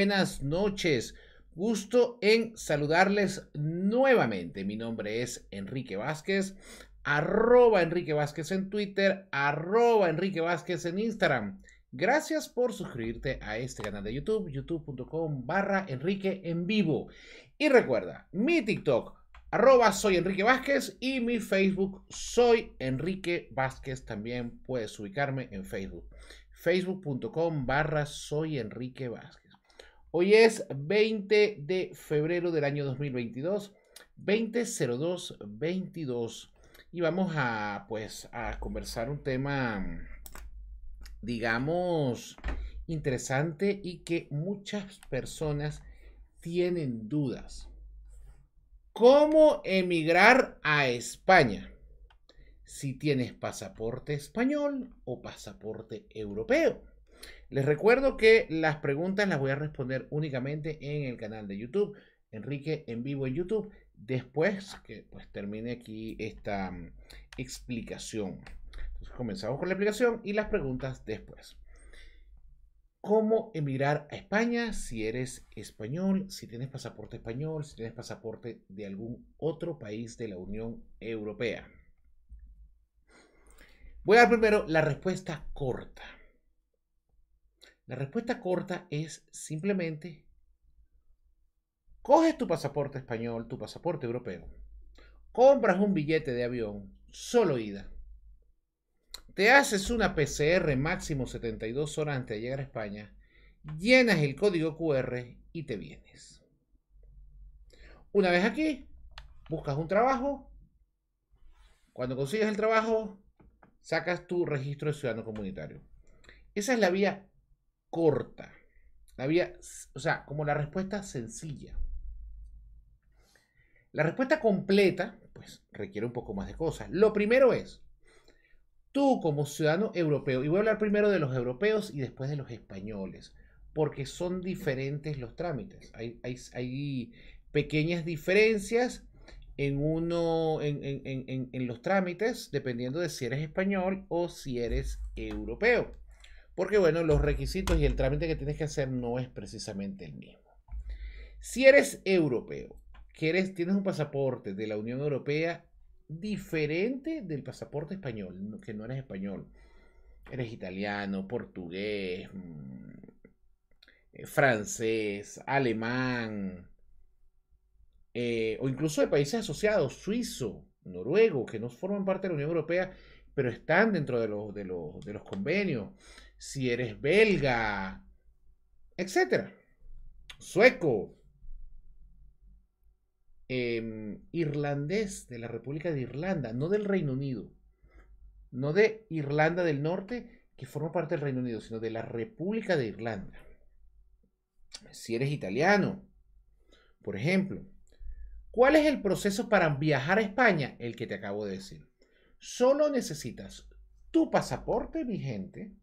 buenas noches. Gusto en saludarles nuevamente. Mi nombre es Enrique Vázquez, arroba Enrique Vázquez en Twitter, arroba Enrique Vázquez en Instagram. Gracias por suscribirte a este canal de YouTube, youtube.com barra Enrique en vivo. Y recuerda, mi TikTok, arroba soy Enrique Vázquez y mi Facebook, soy Enrique Vázquez. También puedes ubicarme en Facebook, facebook.com barra soy Enrique Vázquez. Hoy es 20 de febrero del año 2022, 2002-22. y vamos a pues a conversar un tema digamos interesante y que muchas personas tienen dudas. ¿Cómo emigrar a España? Si tienes pasaporte español o pasaporte europeo. Les recuerdo que las preguntas las voy a responder únicamente en el canal de YouTube, Enrique en vivo en YouTube, después que pues termine aquí esta mm, explicación. Entonces comenzamos con la explicación y las preguntas después. ¿Cómo emigrar a España si eres español, si tienes pasaporte español, si tienes pasaporte de algún otro país de la Unión Europea? Voy a dar primero la respuesta corta. La respuesta corta es simplemente, coges tu pasaporte español, tu pasaporte europeo, compras un billete de avión, solo ida, te haces una PCR máximo 72 horas antes de llegar a España, llenas el código QR y te vienes. Una vez aquí, buscas un trabajo. Cuando consigues el trabajo, sacas tu registro de ciudadano comunitario. Esa es la vía corta. La o sea, como la respuesta sencilla. La respuesta completa, pues, requiere un poco más de cosas. Lo primero es, tú como ciudadano europeo, y voy a hablar primero de los europeos y después de los españoles, porque son diferentes los trámites. Hay, pequeñas diferencias en uno, en los trámites, dependiendo de si eres español o si eres europeo. Porque bueno, los requisitos y el trámite que tienes que hacer no es precisamente el mismo. Si eres europeo, que eres, tienes un pasaporte de la Unión Europea diferente del pasaporte español, que no eres español, eres italiano, portugués, mm, eh, francés, alemán, eh, o incluso de países asociados, suizo, noruego, que no forman parte de la Unión Europea, pero están dentro de los, de los, de los convenios si eres belga, etcétera, Sueco, em, irlandés de la República de Irlanda, no del Reino Unido, no de Irlanda del Norte, que forma parte del Reino Unido, sino de la República de Irlanda. Si eres italiano, por ejemplo, ¿cuál es el proceso para viajar a España? El que te acabo de decir. Solo necesitas tu pasaporte vigente,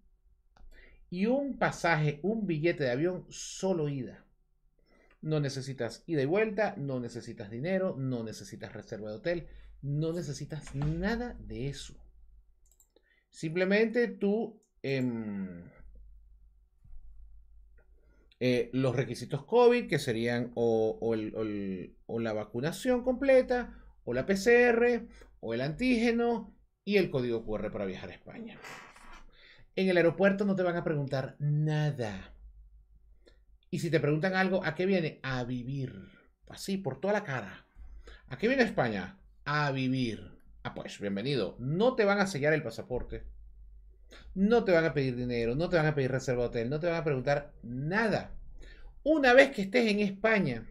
y un pasaje, un billete de avión solo ida. No necesitas ida y vuelta, no necesitas dinero, no necesitas reserva de hotel, no necesitas nada de eso. Simplemente tú em, eh, los requisitos COVID, que serían o la vacunación completa, o la PCR, o el antígeno y el código QR para viajar a España. En el aeropuerto no te van a preguntar nada. Y si te preguntan algo, ¿a qué viene? A vivir. Así, por toda la cara. ¿A qué viene España? A vivir. Ah, pues, bienvenido. No te van a sellar el pasaporte. No te van a pedir dinero, no te van a pedir reserva de hotel, no te van a preguntar nada. Una vez que estés en España,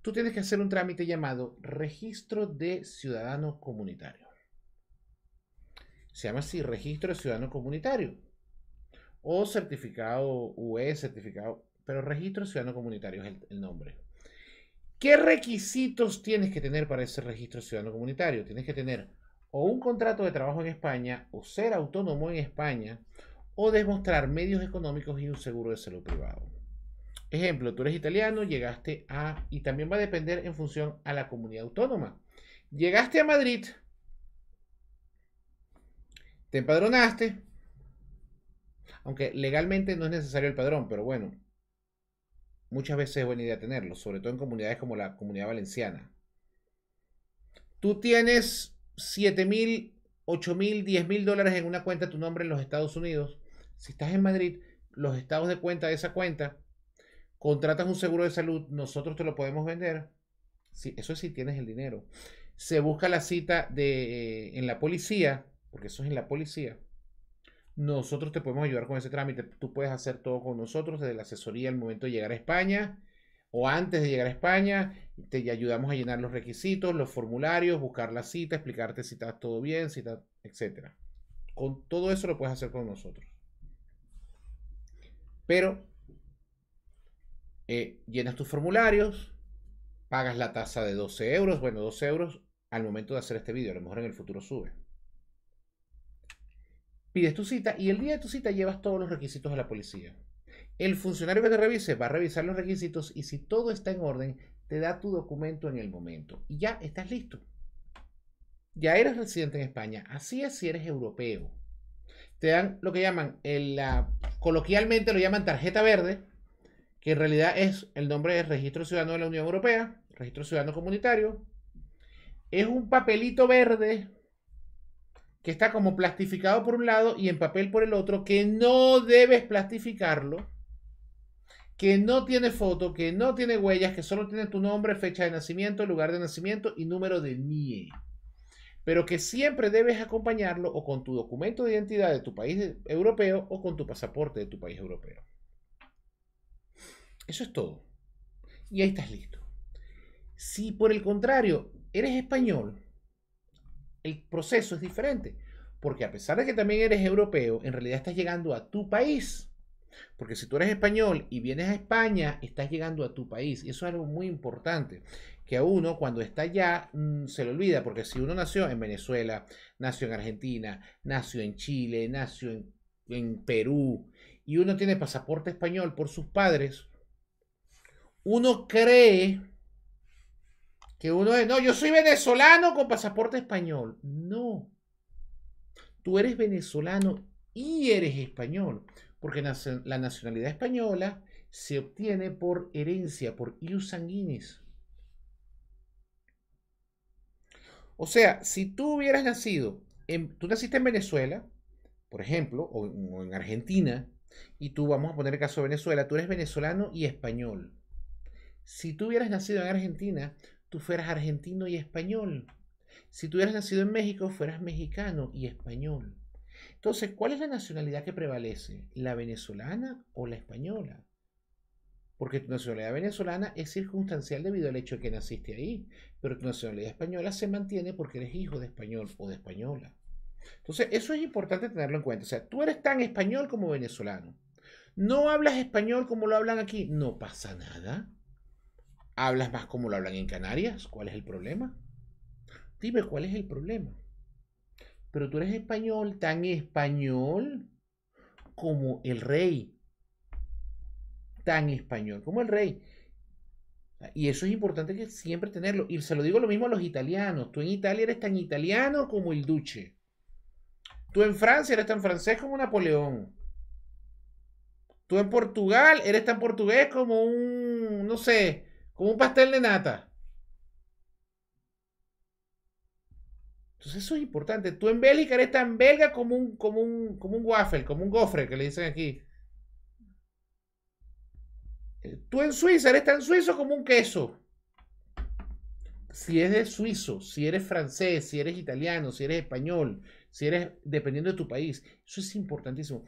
tú tienes que hacer un trámite llamado Registro de Ciudadano Comunitario. Se llama así, Registro de Ciudadano Comunitario o certificado UE, certificado, pero registro ciudadano comunitario es el, nombre. ¿Qué requisitos tienes que tener para ese registro ciudadano comunitario? Tienes que tener o un contrato de trabajo en España, o ser autónomo en España, o demostrar medios económicos y un seguro de salud privado. Ejemplo, tú eres italiano, llegaste a, y también va a depender en función a la comunidad autónoma. Llegaste a Madrid, te empadronaste, aunque legalmente no es necesario el padrón, pero bueno, muchas veces es buena idea tenerlo, sobre todo en comunidades como la comunidad valenciana. Tú tienes 7 mil, 8 mil, 10 mil dólares en una cuenta a tu nombre en los Estados Unidos. Si estás en Madrid, los estados de cuenta de esa cuenta, contratas un seguro de salud, nosotros te lo podemos vender. Sí, eso si tienes el dinero. Se busca la cita de, eh, en la policía, porque eso es en la policía. Nosotros te podemos ayudar con ese trámite. Tú puedes hacer todo con nosotros desde la asesoría al momento de llegar a España o antes de llegar a España, te ayudamos a llenar los requisitos, los formularios, buscar la cita, explicarte si está todo bien, si etc. Con todo eso lo puedes hacer con nosotros. Pero eh, llenas tus formularios, pagas la tasa de 12 euros, bueno, 12 euros al momento de hacer este vídeo, a lo mejor en el futuro sube pides tu cita y el día de tu cita llevas todos los requisitos de la policía. El funcionario que te revise va a revisar los requisitos y si todo está en orden, te da tu documento en el momento y ya estás listo. Ya eres residente en España, así es si eres europeo. Te dan lo que llaman, coloquialmente lo llaman tarjeta verde, que en realidad es el nombre de Registro Ciudadano de la Unión Europea, Registro Ciudadano Comunitario. Es un papelito verde que está como plastificado por un lado y en papel por el otro, que no debes plastificarlo, que no tiene foto, que no tiene huellas, que solo tiene tu nombre, fecha de nacimiento, lugar de nacimiento y número de NIE. Pero que siempre debes acompañarlo o con tu documento de identidad de tu país europeo o con tu pasaporte de tu país europeo. Eso es todo. Y ahí estás listo. Si por el contrario eres español, el proceso es diferente. Porque a pesar de que también eres europeo, en realidad estás llegando a tu país. Porque si tú eres español y vienes a España, estás llegando a tu país. Y eso es algo muy importante, que a uno cuando está allá mm, se le olvida, porque si uno nació en Venezuela, nació en Argentina, nació en Chile, nació en, en Perú, y uno tiene pasaporte español por sus padres, uno cree que uno es, no, yo soy venezolano con pasaporte español. No. Tú eres venezolano y eres español. Porque la nacionalidad española se obtiene por herencia, por ius sanguinis. O sea, si tú hubieras nacido, en, tú naciste en Venezuela, por ejemplo, o en Argentina, y tú, vamos a poner el caso de Venezuela, tú eres venezolano y español. Si tú hubieras nacido en Argentina, tú fueras argentino y español. Si tú hubieras nacido en México, fueras mexicano y español. Entonces, ¿cuál es la nacionalidad que prevalece? ¿La venezolana o la española? Porque tu nacionalidad venezolana es circunstancial debido al hecho de que naciste ahí, pero tu nacionalidad española se mantiene porque eres hijo de español o de española. Entonces, eso es importante tenerlo en cuenta. O sea, tú eres tan español como venezolano. No hablas español como lo hablan aquí, no pasa nada. ¿Hablas más como lo hablan en Canarias? ¿Cuál es el problema? Dime, ¿cuál es el problema? Pero tú eres español, tan español como el rey. Tan español como el rey. Y eso es importante que siempre tenerlo. Y se lo digo lo mismo a los italianos. Tú en Italia eres tan italiano como el duque Tú en Francia eres tan francés como Napoleón. Tú en Portugal eres tan portugués como un, no sé, como un pastel de nata. Entonces eso es importante. Tú en Bélgica eres tan belga como un, como un, como un waffle, como un gofre que le dicen aquí. Eh, tú en Suiza eres tan suizo como un queso. Si eres suizo, si eres francés, si eres italiano, si eres español, si eres dependiendo de tu país, eso es importantísimo.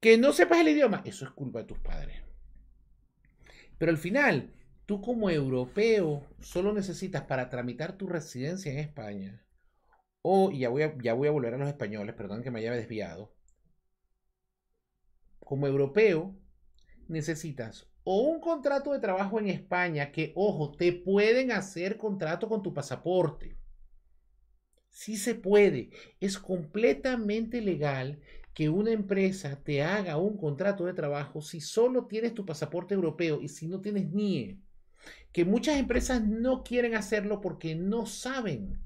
Que no sepas el idioma, eso es culpa de tus padres. Pero al final, tú como europeo solo necesitas para tramitar tu residencia en España, o ya voy ya voy a volver a los españoles, perdón que me haya desviado, como europeo necesitas o un contrato de trabajo en España que, ojo, te pueden hacer contrato con tu pasaporte. Sí se puede. Es completamente legal que una empresa te haga un contrato de trabajo si solo tienes tu pasaporte europeo y si no tienes NIE que muchas empresas no quieren hacerlo porque no saben.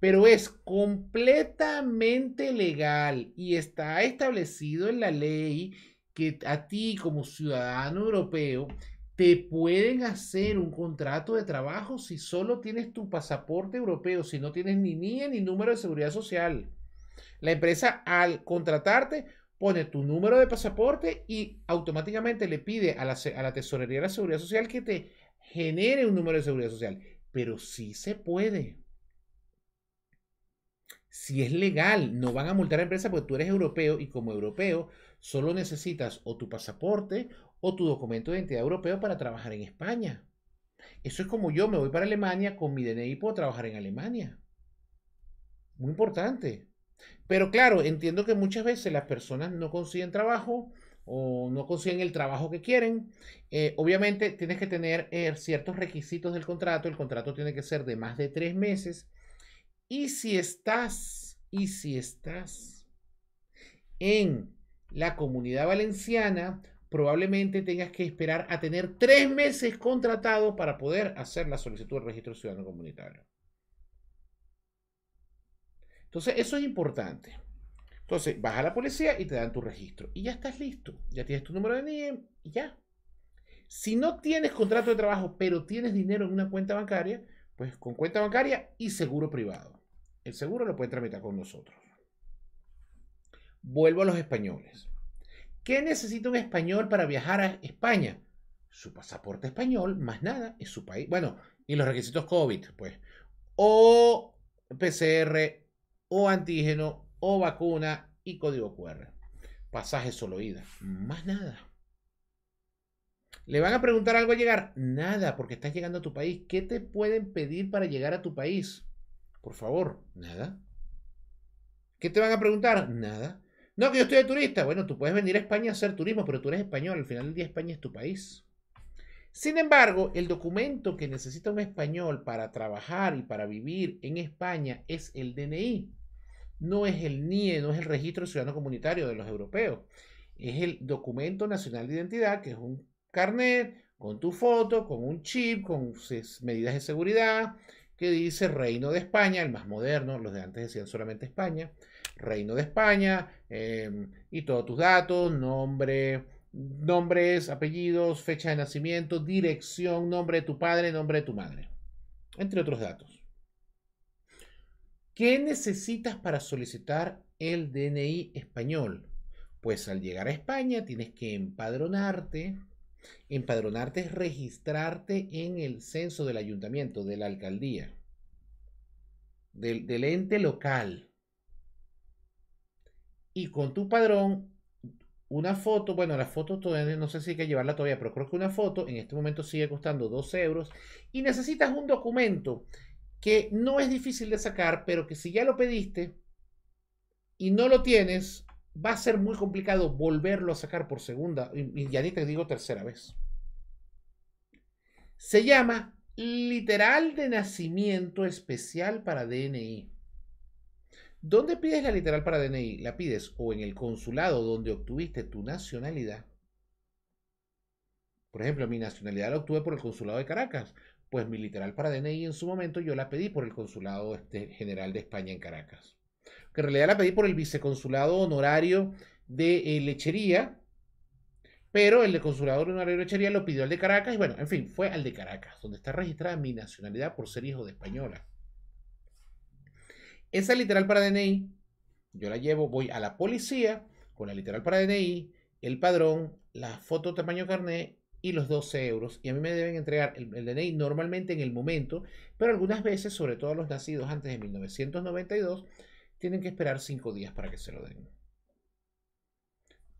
Pero es completamente legal y está establecido en la ley que a ti como ciudadano europeo te pueden hacer un contrato de trabajo si solo tienes tu pasaporte europeo, si no tienes ni NIE ni número de seguridad social. La empresa al contratarte pone tu número de pasaporte y automáticamente le pide a la, tesorería de la seguridad social que te genere un número de seguridad social. Pero sí se puede. Si es legal, no van a multar a la empresa porque tú eres europeo y como europeo solo necesitas o tu pasaporte o tu documento de identidad europeo para trabajar en España. Eso es como yo me voy para Alemania con mi DNI puedo trabajar en Alemania. Muy importante. Pero claro, entiendo que muchas veces las personas no consiguen trabajo o no consiguen el trabajo que quieren. Eh, obviamente tienes que tener eh, ciertos requisitos del contrato. El contrato tiene que ser de más de tres meses. Y si estás, y si estás en la comunidad valenciana, probablemente tengas que esperar a tener tres meses contratado para poder hacer la solicitud de registro ciudadano comunitario. Entonces, eso es importante. Entonces, vas a la policía y te dan tu registro. Y ya estás listo. Ya tienes tu número de NIEM y ya. Si no tienes contrato de trabajo, pero tienes dinero en una cuenta bancaria, pues con cuenta bancaria y seguro privado. El seguro lo pueden tramitar con nosotros. Vuelvo a los españoles. ¿Qué necesita un español para viajar a España? Su pasaporte español, más nada, es su país. Bueno, y los requisitos COVID, pues. O PCR o antígeno o vacuna y código QR. Pasaje solo ida. Más nada. ¿Le van a preguntar algo a llegar? Nada, porque estás llegando a tu país. ¿Qué te pueden pedir para llegar a tu país? Por favor, nada. ¿Qué te van a preguntar? Nada. No, que yo estoy de turista. Bueno, tú puedes venir a España a hacer turismo, pero tú eres español. Al final del día España es tu país. Sin embargo, el documento que necesita un español para trabajar y para vivir en España es el DNI no es el NIE, no es el registro ciudadano comunitario de los europeos. Es el documento nacional de identidad, que es un carnet con tu foto, con un chip, con medidas de seguridad, que dice Reino de España, el más moderno, los de antes decían solamente España, Reino de España, em, y todos tus datos, nombre, nombres, apellidos, fecha de nacimiento, dirección, nombre de tu padre, nombre de tu madre, entre otros datos. ¿Qué necesitas para solicitar el DNI español? Pues al llegar a España tienes que empadronarte. Empadronarte es registrarte en el censo del ayuntamiento, de la alcaldía, del, ente local. Y con tu padrón, una foto, bueno, la foto todavía no sé si hay que llevarla todavía, pero creo que una foto en este momento sigue costando dos euros y necesitas un documento que no es difícil de sacar, pero que si ya lo pediste y no lo tienes, va a ser muy complicado volverlo a sacar por segunda, y ya ni te digo tercera vez. Se llama literal de nacimiento especial para DNI. ¿Dónde pides la literal para DNI? La pides o en el consulado donde obtuviste tu nacionalidad. Por ejemplo, mi nacionalidad la obtuve por el consulado de Caracas pues mi literal para DNI en su momento yo la pedí por el Consulado este, General de España en Caracas. Que en realidad la pedí por el viceconsulado honorario de eh, Lechería, pero el de consulado honorario de Lechería lo pidió al de Caracas y bueno, en fin, fue al de Caracas, donde está registrada mi nacionalidad por ser hijo de española. Esa literal para DNI, yo la llevo, voy a la policía con la literal para DNI, el padrón, la foto tamaño carnet y los 12 euros. Y a mí me deben entregar el, DNI normalmente en el momento, pero algunas veces, sobre todo los nacidos antes de 1992, tienen que esperar 5 días para que se lo den.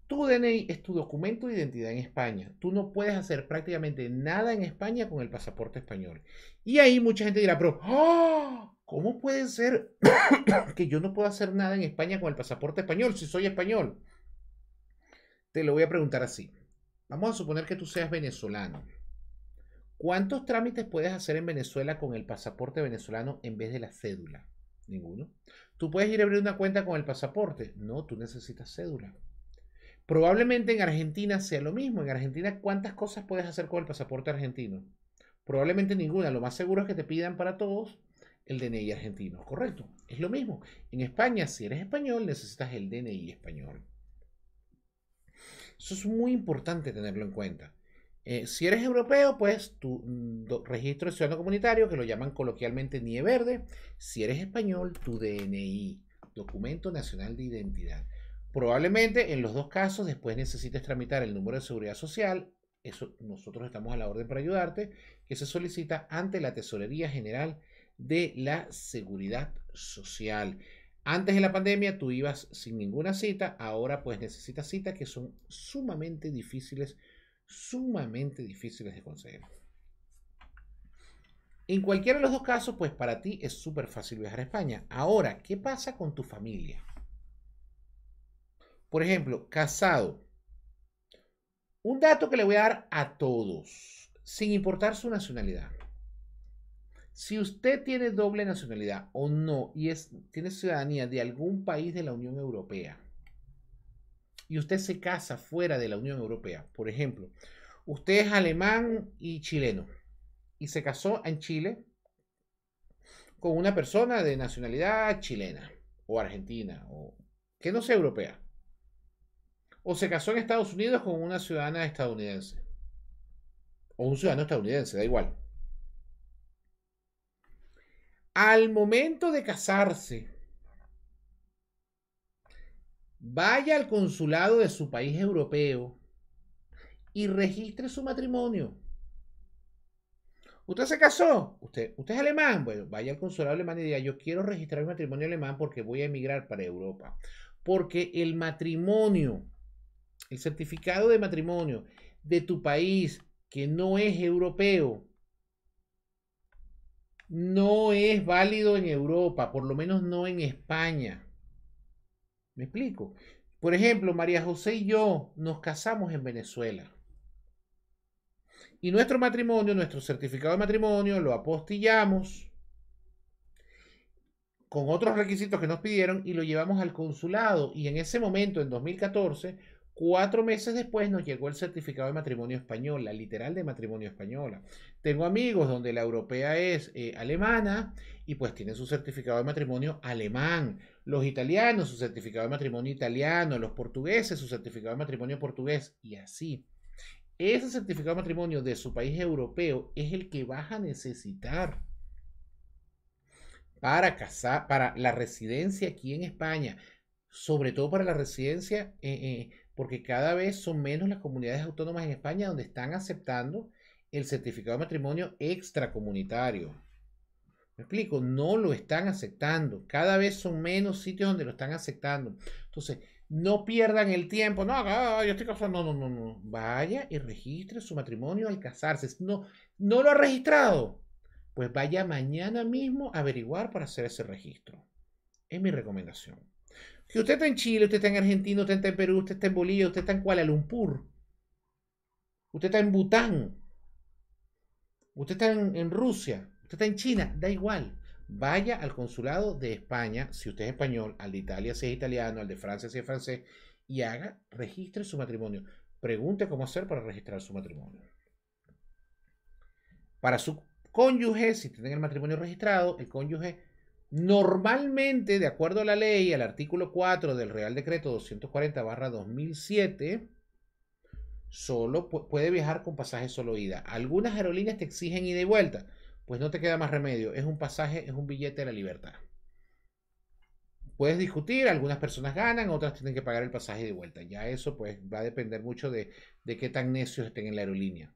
Tu DNI es tu documento de identidad en España. Tú no puedes hacer prácticamente nada en España con el pasaporte español. Y ahí mucha gente dirá, pero ¡ah! ¿cómo puede ser que yo no pueda hacer nada en España con el pasaporte español si soy español? Te lo voy a preguntar así. Vamos a suponer que tú seas venezolano. ¿Cuántos trámites puedes hacer en Venezuela con el pasaporte venezolano en vez de la cédula? Ninguno. ¿Tú puedes ir a abrir una cuenta con el pasaporte? No, tú necesitas cédula. Probablemente en Argentina sea lo mismo. En Argentina, ¿cuántas cosas puedes hacer con el pasaporte argentino? Probablemente ninguna. Lo más seguro es que te pidan para todos el DNI argentino. Correcto. Es lo mismo. En España, si eres español, necesitas el DNI español. Eso es muy importante tenerlo en cuenta. Eh, si eres europeo, pues tu mm, registro de ciudadano comunitario, que lo llaman coloquialmente NIE verde. Si eres español, tu DNI, Documento Nacional de Identidad. Probablemente en los dos casos después necesites tramitar el número de seguridad social. Eso nosotros estamos a la orden para ayudarte, que se solicita ante la Tesorería General de la Seguridad Social. Antes de la pandemia tú ibas sin ninguna cita, ahora pues necesitas citas que son sumamente difíciles, sumamente difíciles de conseguir. En cualquiera de los dos casos, pues para ti es súper fácil viajar a España. Ahora, ¿qué pasa con tu familia? Por ejemplo, casado. Un dato que le voy a dar a todos, sin importar su nacionalidad. Si usted tiene doble nacionalidad o no y es, tiene ciudadanía de algún país de la Unión Europea y usted se casa fuera de la Unión Europea, por ejemplo, usted es alemán y chileno y se casó en Chile con una persona de nacionalidad chilena o argentina o que no sea europea o se casó en Estados Unidos con una ciudadana estadounidense. O un ciudadano estadounidense, da igual al momento de casarse, vaya al consulado de su país europeo y registre su matrimonio. ¿Usted se casó? ¿Usted, usted es alemán? Bueno, vaya al consulado alemán y diga, yo quiero registrar mi matrimonio alemán porque voy a emigrar para Europa. Porque el matrimonio, el certificado de matrimonio de tu país que no es europeo, no es válido en Europa, por lo menos no en España. ¿Me explico? Por ejemplo, María José y yo nos casamos en Venezuela. Y nuestro matrimonio, nuestro certificado de matrimonio, lo apostillamos con otros requisitos que nos pidieron y lo llevamos al consulado. Y en ese momento, en 2014, Cuatro meses después nos llegó el certificado de matrimonio español, la literal de matrimonio española. Tengo amigos donde la europea es eh, alemana y pues tienen su certificado de matrimonio alemán. Los italianos su certificado de matrimonio italiano, los portugueses su certificado de matrimonio portugués y así. Ese certificado de matrimonio de su país europeo es el que vas a necesitar para casar, para la residencia aquí en España, sobre todo para la residencia eh, eh, porque cada vez son menos las comunidades autónomas en España donde están aceptando el certificado de matrimonio extracomunitario. ¿Me explico? No lo están aceptando. Cada vez son menos sitios donde lo están aceptando. Entonces, no pierdan el tiempo. No, ah, ah, yo estoy casado. No, no, no, no. Vaya y registre su matrimonio al casarse. No, no lo ha registrado. Pues vaya mañana mismo a averiguar para hacer ese registro. Es mi recomendación. Si usted está en Chile, usted está en Argentina, usted está en Perú, usted está en Bolivia, usted está en Kuala Lumpur, usted está en Bután, usted está en, en Rusia, usted está en China, da igual. Vaya al consulado de España, si usted es español, al de Italia si es italiano, al de Francia si es francés, y haga, registre su matrimonio. Pregunte cómo hacer para registrar su matrimonio. Para su cónyuge, si tienen el matrimonio registrado, el cónyuge Normalmente, de acuerdo a la ley, al artículo 4 del Real Decreto 240-2007, solo puede viajar con pasaje solo ida. Algunas aerolíneas te exigen ida y vuelta, pues no te queda más remedio. Es un pasaje, es un billete de la libertad. Puedes discutir, algunas personas ganan, otras tienen que pagar el pasaje de vuelta. Ya eso pues va a depender mucho de, de qué tan necios estén en la aerolínea.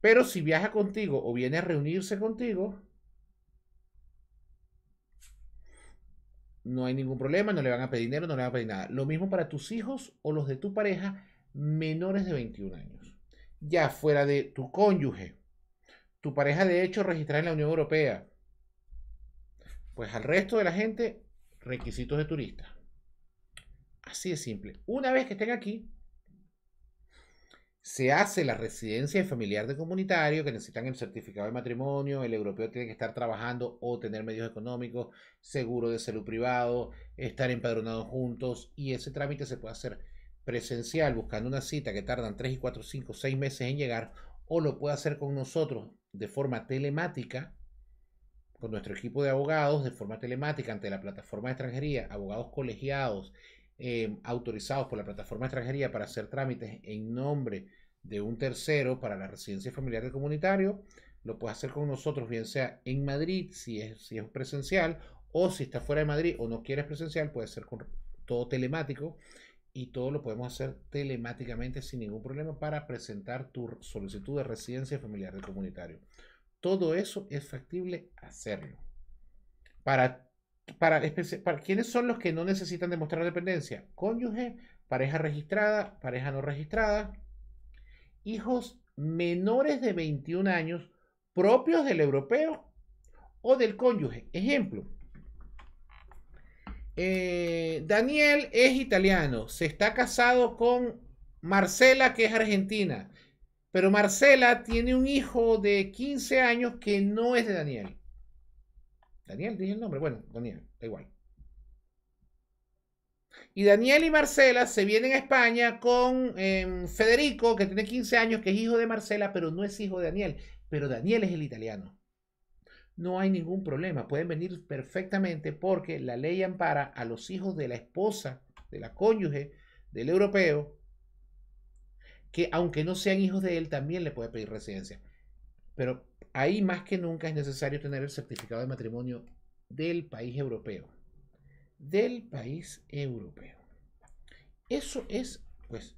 Pero si viaja contigo o viene a reunirse contigo, no hay ningún problema, no le van a pedir dinero, no le van a pedir nada. Lo mismo para tus hijos o los de tu pareja menores de 21 años. Ya fuera de tu cónyuge, tu pareja de hecho registrada en la Unión Europea. Pues al resto de la gente, requisitos de turista. Así de simple. Una vez que estén aquí, se hace la residencia familiar de comunitario, que necesitan el certificado de matrimonio, el europeo tiene que estar trabajando o tener medios económicos, seguro de salud privado, estar empadronados juntos, y ese trámite se puede hacer presencial, buscando una cita que tardan 3 y 4, 5, 6 meses en llegar, o lo puede hacer con nosotros de forma telemática, con nuestro equipo de abogados, de forma telemática ante la plataforma de extranjería, abogados colegiados eh, autorizados por la plataforma de extranjería para hacer trámites en nombre de un tercero para la residencia familiar del comunitario, lo puedes hacer con nosotros, bien sea en Madrid, si es, si es presencial, o si está fuera de Madrid o no quieres presencial, puede ser todo telemático y todo lo podemos hacer telemáticamente sin ningún problema para presentar tu solicitud de residencia familiar del comunitario. Todo eso es factible hacerlo. Para para, quiénes son los que no necesitan demostrar dependencia? Cónyuge, pareja registrada, pareja no registrada, hijos menores de 21 años propios del europeo o del cónyuge. Ejemplo. Eh, Daniel es italiano, se está casado con Marcela, que es argentina, pero Marcela tiene un hijo de 15 años que no es de Daniel. Daniel, dije el nombre. Bueno, Daniel, da igual. Y Daniel y Marcela se vienen a España con em, Federico, que tiene 15 años, que es hijo de Marcela, pero no es hijo de Daniel. Pero Daniel es el italiano. No hay ningún problema. Pueden venir perfectamente porque la ley ampara a los hijos de la esposa, de la cónyuge, del europeo, que aunque no sean hijos de él, también le puede pedir residencia. Pero Ahí más que nunca es necesario tener el certificado de matrimonio del país europeo. Del país europeo. Eso es, pues,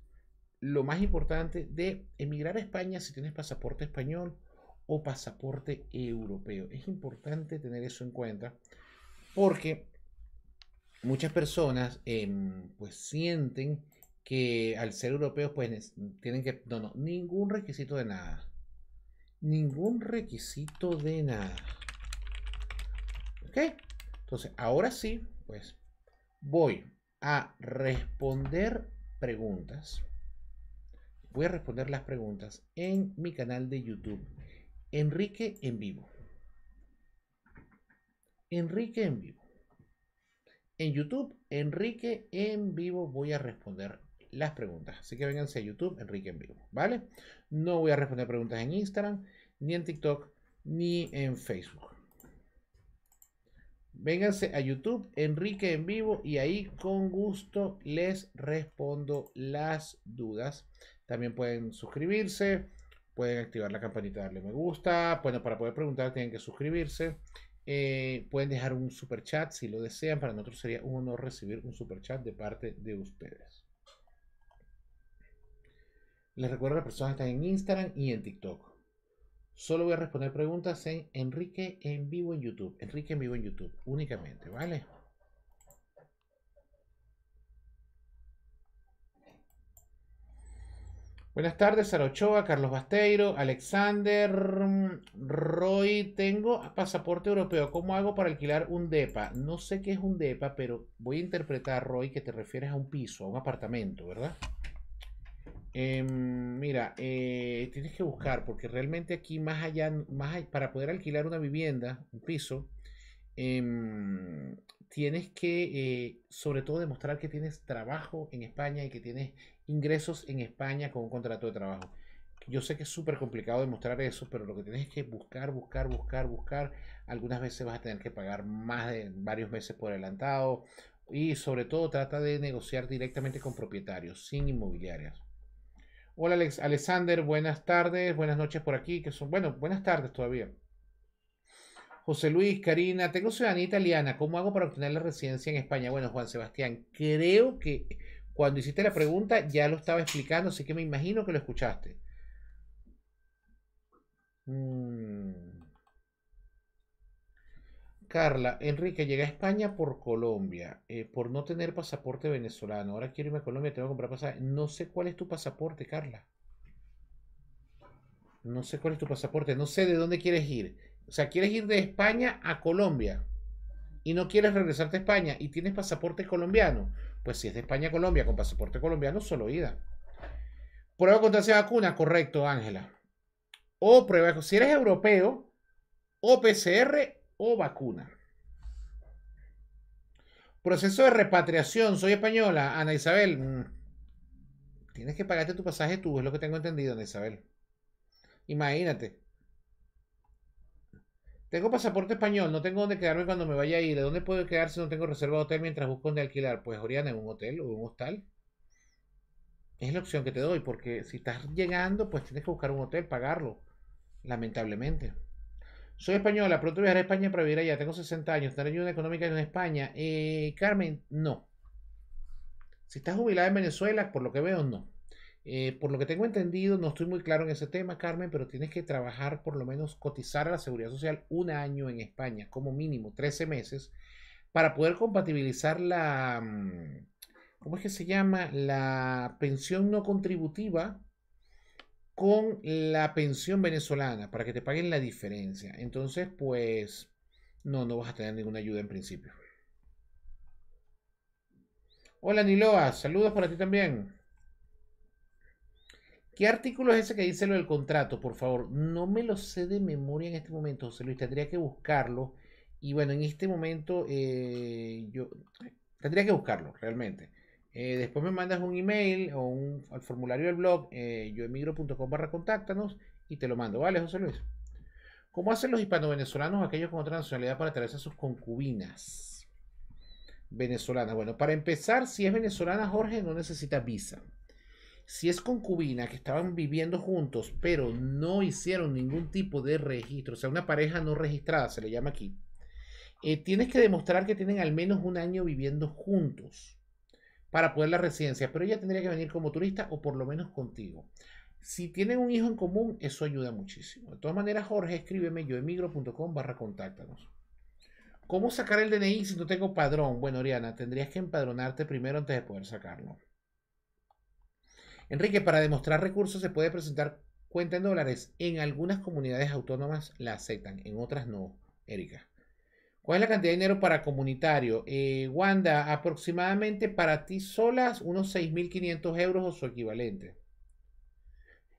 lo más importante de emigrar a España si tienes pasaporte español o pasaporte europeo. Es importante tener eso en cuenta porque muchas personas em, pues sienten que al ser europeos pues tienen que no no ningún requisito de nada ningún requisito de nada. ¿Ok? Entonces, ahora sí, pues voy a responder preguntas. Voy a responder las preguntas en mi canal de YouTube. Enrique en vivo. Enrique en vivo. En YouTube, Enrique en vivo voy a responder las preguntas. Así que vénganse a YouTube, Enrique en vivo, ¿vale? No voy a responder preguntas en Instagram ni en TikTok, ni en Facebook. Vénganse a YouTube, Enrique en vivo, y ahí con gusto les respondo las dudas. También pueden suscribirse, pueden activar la campanita, darle me gusta. Bueno, para poder preguntar tienen que suscribirse. Eh, pueden dejar un super chat si lo desean. Para nosotros sería un honor recibir un super chat de parte de ustedes. Les recuerdo a las personas que están en Instagram y en TikTok. Solo voy a responder preguntas en Enrique en vivo en YouTube. Enrique en vivo en YouTube, únicamente, ¿vale? Buenas tardes, Sarochoa, Carlos Basteiro, Alexander, Roy. Tengo pasaporte europeo. ¿Cómo hago para alquilar un DEPA? No sé qué es un DEPA, pero voy a interpretar, Roy, que te refieres a un piso, a un apartamento, ¿verdad? Em, mira, eh, tienes que buscar, porque realmente aquí más allá, más para poder alquilar una vivienda, un piso, em, tienes que eh, sobre todo demostrar que tienes trabajo en España y que tienes ingresos en España con un contrato de trabajo. Yo sé que es súper complicado demostrar eso, pero lo que tienes que buscar, buscar, buscar, buscar. Algunas veces vas a tener que pagar más de varios meses por adelantado. Y sobre todo trata de negociar directamente con propietarios, sin inmobiliarias. Hola Alex, Alexander, buenas tardes, buenas noches por aquí, que son, bueno, buenas tardes todavía. José Luis, Karina, tengo ciudadanía italiana, ¿cómo hago para obtener la residencia en España? Bueno, Juan Sebastián, creo que cuando hiciste la pregunta ya lo estaba explicando, así que me imagino que lo escuchaste. mmm Carla, Enrique, llega a España por Colombia, eh, por no tener pasaporte venezolano. Ahora quiero irme a Colombia, tengo que comprar pasaporte. No sé cuál es tu pasaporte, Carla. No sé cuál es tu pasaporte, no sé de dónde quieres ir. O sea, quieres ir de España a Colombia y no quieres regresarte a España y tienes pasaporte colombiano. Pues si es de España a Colombia con pasaporte colombiano, solo ida. Prueba contra de vacuna, correcto, Ángela. O prueba, si eres europeo, o PCR o vacuna. Proceso de repatriación. Soy española. Ana Isabel. Mm. Tienes que pagarte tu pasaje tú, es lo que tengo entendido, Ana Isabel. Imagínate. Tengo pasaporte español, no tengo dónde quedarme cuando me vaya a ir. ¿De dónde puedo quedar si no tengo reserva de hotel mientras busco dónde alquilar? Pues Oriana, en un hotel o un hostal. Es la opción que te doy, porque si estás llegando, pues tienes que buscar un hotel, pagarlo, lamentablemente. Soy española, pronto viajaré a España para vivir allá. Tengo 60 años. en ayuda económica en España? Eh, Carmen, no. Si estás jubilada en Venezuela, por lo que veo, no. Eh, por lo que tengo entendido, no estoy muy claro en ese tema, Carmen, pero tienes que trabajar, por lo menos cotizar a la Seguridad Social un año en España, como mínimo 13 meses, para poder compatibilizar la, mm, ¿cómo es que se llama? La pensión no contributiva con la pensión venezolana para que te paguen la diferencia. Entonces, pues, no, no vas a tener ninguna ayuda en principio. Hola Niloa, saludos para ti también. ¿Qué artículo es ese que dice lo del contrato? Por favor, no me lo sé de memoria en este momento, José Luis, tendría que buscarlo. Y bueno, en este momento eh, yo tendría que buscarlo realmente. Eh, después me mandas un email o un al formulario del blog, eh, yoemigro.com barra contáctanos y te lo mando, ¿vale, José Luis? ¿Cómo hacen los hispano-venezolanos aquellos con otra nacionalidad para traerse a sus concubinas venezolanas? Bueno, para empezar, si es venezolana, Jorge no necesita visa. Si es concubina que estaban viviendo juntos, pero no hicieron ningún tipo de registro, o sea, una pareja no registrada, se le llama aquí, eh, tienes que demostrar que tienen al menos un año viviendo juntos para poder la residencia, pero ella tendría que venir como turista o por lo menos contigo. Si tienen un hijo en común, eso ayuda muchísimo. De todas maneras, Jorge, escríbeme yoemigro.com barra contáctanos. ¿Cómo sacar el DNI si no tengo padrón? Bueno, Oriana, tendrías que empadronarte primero antes de poder sacarlo. Enrique, para demostrar recursos se puede presentar cuenta en dólares. En algunas comunidades autónomas la aceptan, en otras no, Erika. ¿Cuál es la cantidad de dinero para comunitario? Eh, Wanda, aproximadamente para ti solas unos 6.500 euros o su equivalente.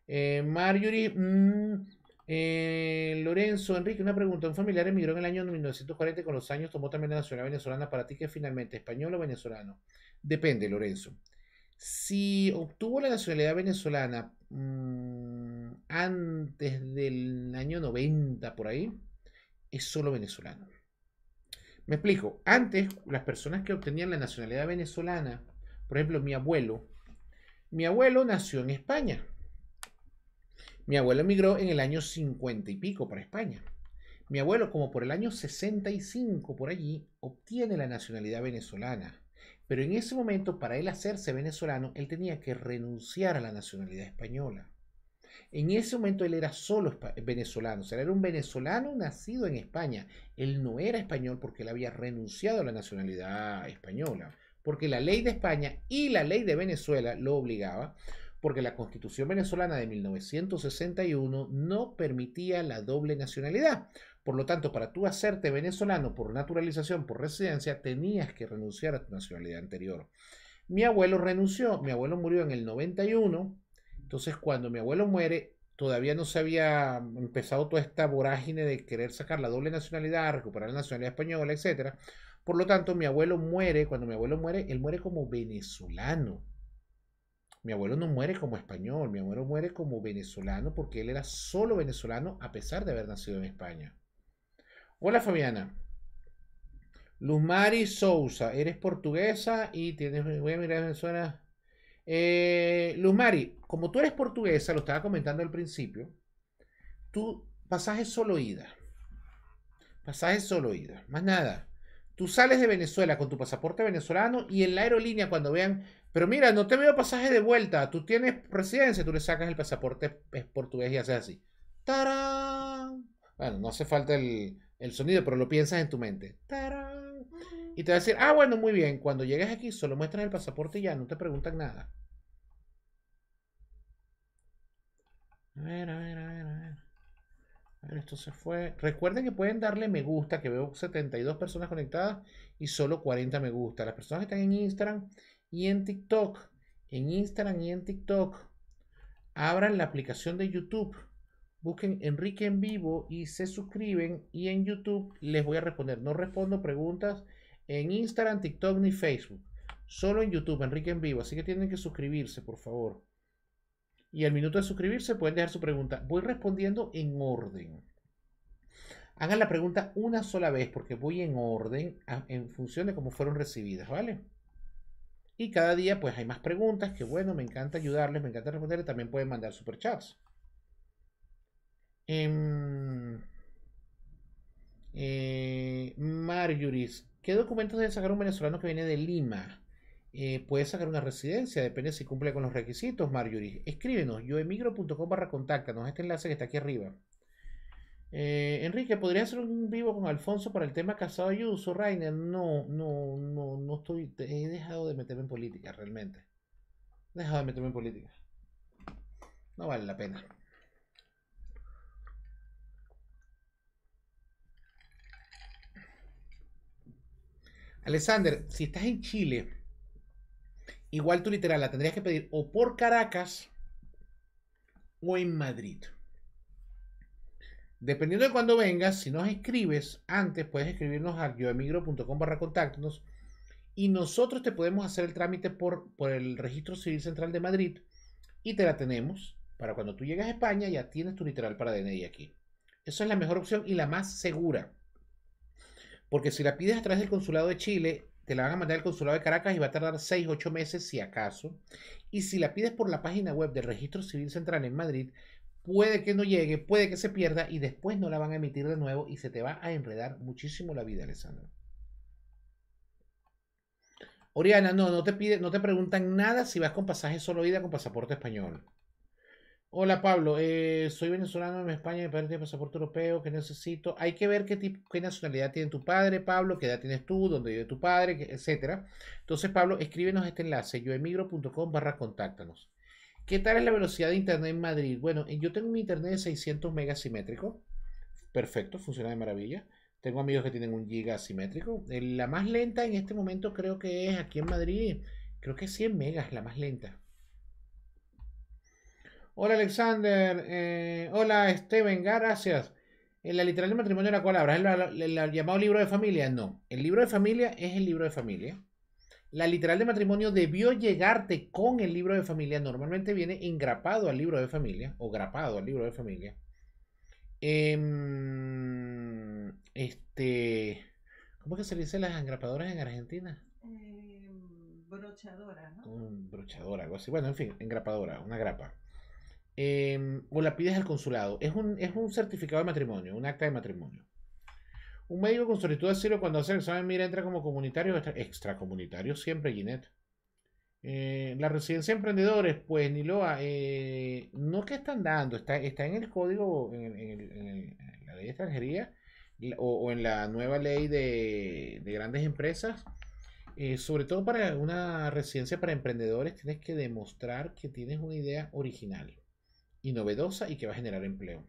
Eh, Marjorie, mm, eh, Lorenzo, Enrique, una pregunta. Un familiar emigró en el año 1940 y con los años tomó también la nacionalidad venezolana. ¿Para ti qué finalmente? ¿Español o venezolano? Depende, Lorenzo. Si obtuvo la nacionalidad venezolana mm, antes del año 90 por ahí, es solo venezolano. Me explico. Antes, las personas que obtenían la nacionalidad venezolana, por ejemplo, mi abuelo, mi abuelo nació en España. Mi abuelo emigró en el año 50 y pico para España. Mi abuelo, como por el año 65 por allí, obtiene la nacionalidad venezolana. Pero en ese momento, para él hacerse venezolano, él tenía que renunciar a la nacionalidad española. En ese momento él era solo venezolano, o sea, era un venezolano nacido en España. Él no era español porque él había renunciado a la nacionalidad española, porque la ley de España y la ley de Venezuela lo obligaba, porque la constitución venezolana de 1961 no permitía la doble nacionalidad. Por lo tanto, para tú hacerte venezolano por naturalización, por residencia, tenías que renunciar a tu nacionalidad anterior. Mi abuelo renunció, mi abuelo murió en el 91 entonces, cuando mi abuelo muere, todavía no se había empezado toda esta vorágine de querer sacar la doble nacionalidad, recuperar la nacionalidad española, etc. Por lo tanto, mi abuelo muere, cuando mi abuelo muere, él muere como venezolano. Mi abuelo no muere como español, mi abuelo muere como venezolano porque él era solo venezolano a pesar de haber nacido en España. Hola Fabiana. Lumari Sousa, eres portuguesa y tienes. Voy a mirar Venezuela. Eh, como tú eres portuguesa, lo estaba comentando al principio, tú pasaje solo ida. Pasajes solo ida, más nada. Tú sales de Venezuela con tu pasaporte venezolano y en la aerolínea cuando vean, pero mira, no te veo pasaje de vuelta, tú tienes residencia, tú le sacas el pasaporte portugués y haces así. ¡Tarán! Bueno, no hace falta el, el sonido, pero lo piensas en tu mente. ¡Tarán! Y te va a decir, ah, bueno, muy bien, cuando llegues aquí solo muestran el pasaporte y ya, no te preguntan nada. A ver, a ver, a ver, a ver. A ver, esto se fue. Recuerden que pueden darle me gusta, que veo 72 personas conectadas y solo 40 me gusta. Las personas que están en Instagram y en TikTok, en Instagram y en TikTok, abran la aplicación de YouTube, busquen Enrique en vivo y se suscriben y en YouTube les voy a responder. No respondo preguntas en Instagram, TikTok ni Facebook. Solo en YouTube, Enrique en vivo. Así que tienen que suscribirse, por favor. Y al minuto de suscribirse pueden dejar su pregunta. Voy respondiendo en orden. Hagan la pregunta una sola vez porque voy en orden en función de cómo fueron recibidas, ¿vale? Y cada día pues hay más preguntas, que bueno, me encanta ayudarles, me encanta responderles. También pueden mandar superchats. Em, eh, eh, ¿Qué documentos debe sacar un venezolano que viene de Lima? Eh, puede sacar una residencia, depende si cumple con los requisitos, Marjorie. Escríbenos, yoemigro.com barra contáctanos, este enlace que está aquí arriba. Eh, Enrique, ¿podría hacer un vivo con Alfonso para el tema casado y uso, Rainer? No, no, no, no estoy, he dejado de meterme en política, realmente. He dejado de meterme en política. No vale la pena. Alexander, si estás en Chile, igual tu literal la tendrías que pedir o por Caracas o en Madrid. Dependiendo de cuándo vengas, si nos escribes antes, puedes escribirnos a yoemigro.com barra y nosotros te podemos hacer el trámite por, por el Registro Civil Central de Madrid y te la tenemos para cuando tú llegas a España ya tienes tu literal para DNI aquí. Esa es la mejor opción y la más segura. Porque si la pides a través del consulado de Chile, te la van a mandar al consulado de Caracas y va a tardar 6, 8 meses si acaso. Y si la pides por la página web del Registro Civil Central en Madrid, puede que no llegue, puede que se pierda y después no la van a emitir de nuevo y se te va a enredar muchísimo la vida, Alessandro. Oriana, no, no te pide, no te preguntan nada si vas con pasaje solo ida con pasaporte español. Hola Pablo, eh, soy venezolano en España, mi padre tiene pasaporte europeo, que necesito? Hay que ver qué, tipo, qué nacionalidad tiene tu padre, Pablo, qué edad tienes tú, dónde vive tu padre, etcétera. Entonces, Pablo, escríbenos este enlace, yoemigro.com barra contáctanos. ¿Qué tal es la velocidad de internet en Madrid? Bueno, eh, yo tengo un internet de 600 megas simétrico, perfecto, funciona de maravilla. Tengo amigos que tienen un giga simétrico. Eh, la más lenta en este momento creo que es aquí en Madrid, creo que es 100 megas, la más lenta. Hola Alexander, eh, hola Esteven, gracias. En eh, la literal de matrimonio era la palabra, ¿es el, llamado libro de familia? No, el libro de familia es el libro de familia. La literal de matrimonio debió llegarte con el libro de familia, normalmente viene engrapado al libro de familia o grapado al libro de familia. Em, este, ¿Cómo es que se dice las engrapadoras en Argentina? Em, brochadora, ¿no? brochadora, algo así. Bueno, en fin, engrapadora, una grapa. Em, o la pides al consulado. Es un, certificado de matrimonio, un acta de matrimonio. Un médico con solicitud de asilo cuando hace el examen mira entra como comunitario o extracomunitario siempre, Ginette. Eh, la residencia de emprendedores, pues Niloa, eh, no que están dando, está, está en el código, en, la ley de extranjería o, en la nueva ley de, grandes empresas. Eh, sobre todo para una residencia para emprendedores, tienes que demostrar que tienes una idea original y novedosa y que va a generar empleo.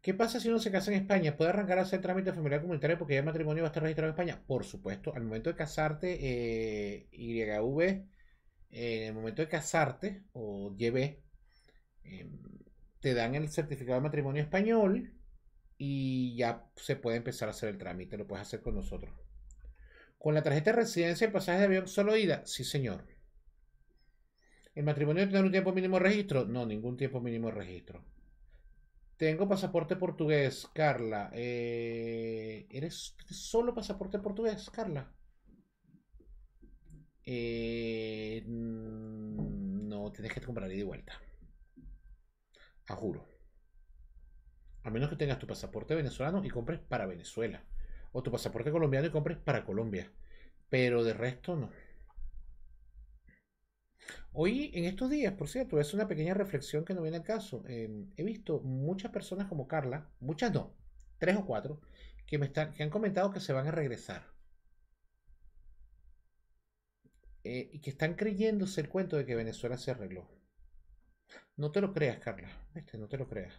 ¿Qué pasa si uno se casa en España? ¿Puede arrancar a hacer trámite familiar comunitaria porque ya el matrimonio va a estar registrado en España? Por supuesto, al momento de casarte, eh, YV, eh, en el momento de casarte, o YV, em, te dan el certificado de matrimonio español y ya se puede empezar a hacer el trámite, lo puedes hacer con nosotros. ¿Con la tarjeta de residencia y pasaje de avión solo ida? Sí, señor. ¿El matrimonio tiene un tiempo mínimo de registro? No, ningún tiempo mínimo de registro. Tengo pasaporte portugués, Carla. Eh, ¿Eres solo pasaporte portugués, Carla? Eh, mm, no, tienes que comprar ida y de vuelta. A juro. A menos que tengas tu pasaporte venezolano y compres para Venezuela. O tu pasaporte colombiano y compres para Colombia. Pero de resto no. Hoy, en estos días, por cierto, es una pequeña reflexión que no viene al caso. Em, he visto muchas personas como Carla, muchas no, tres o cuatro, que, me están, que han comentado que se van a regresar. Eh, y que están creyéndose el cuento de que Venezuela se arregló. No te lo creas, Carla. Este, no te lo creas.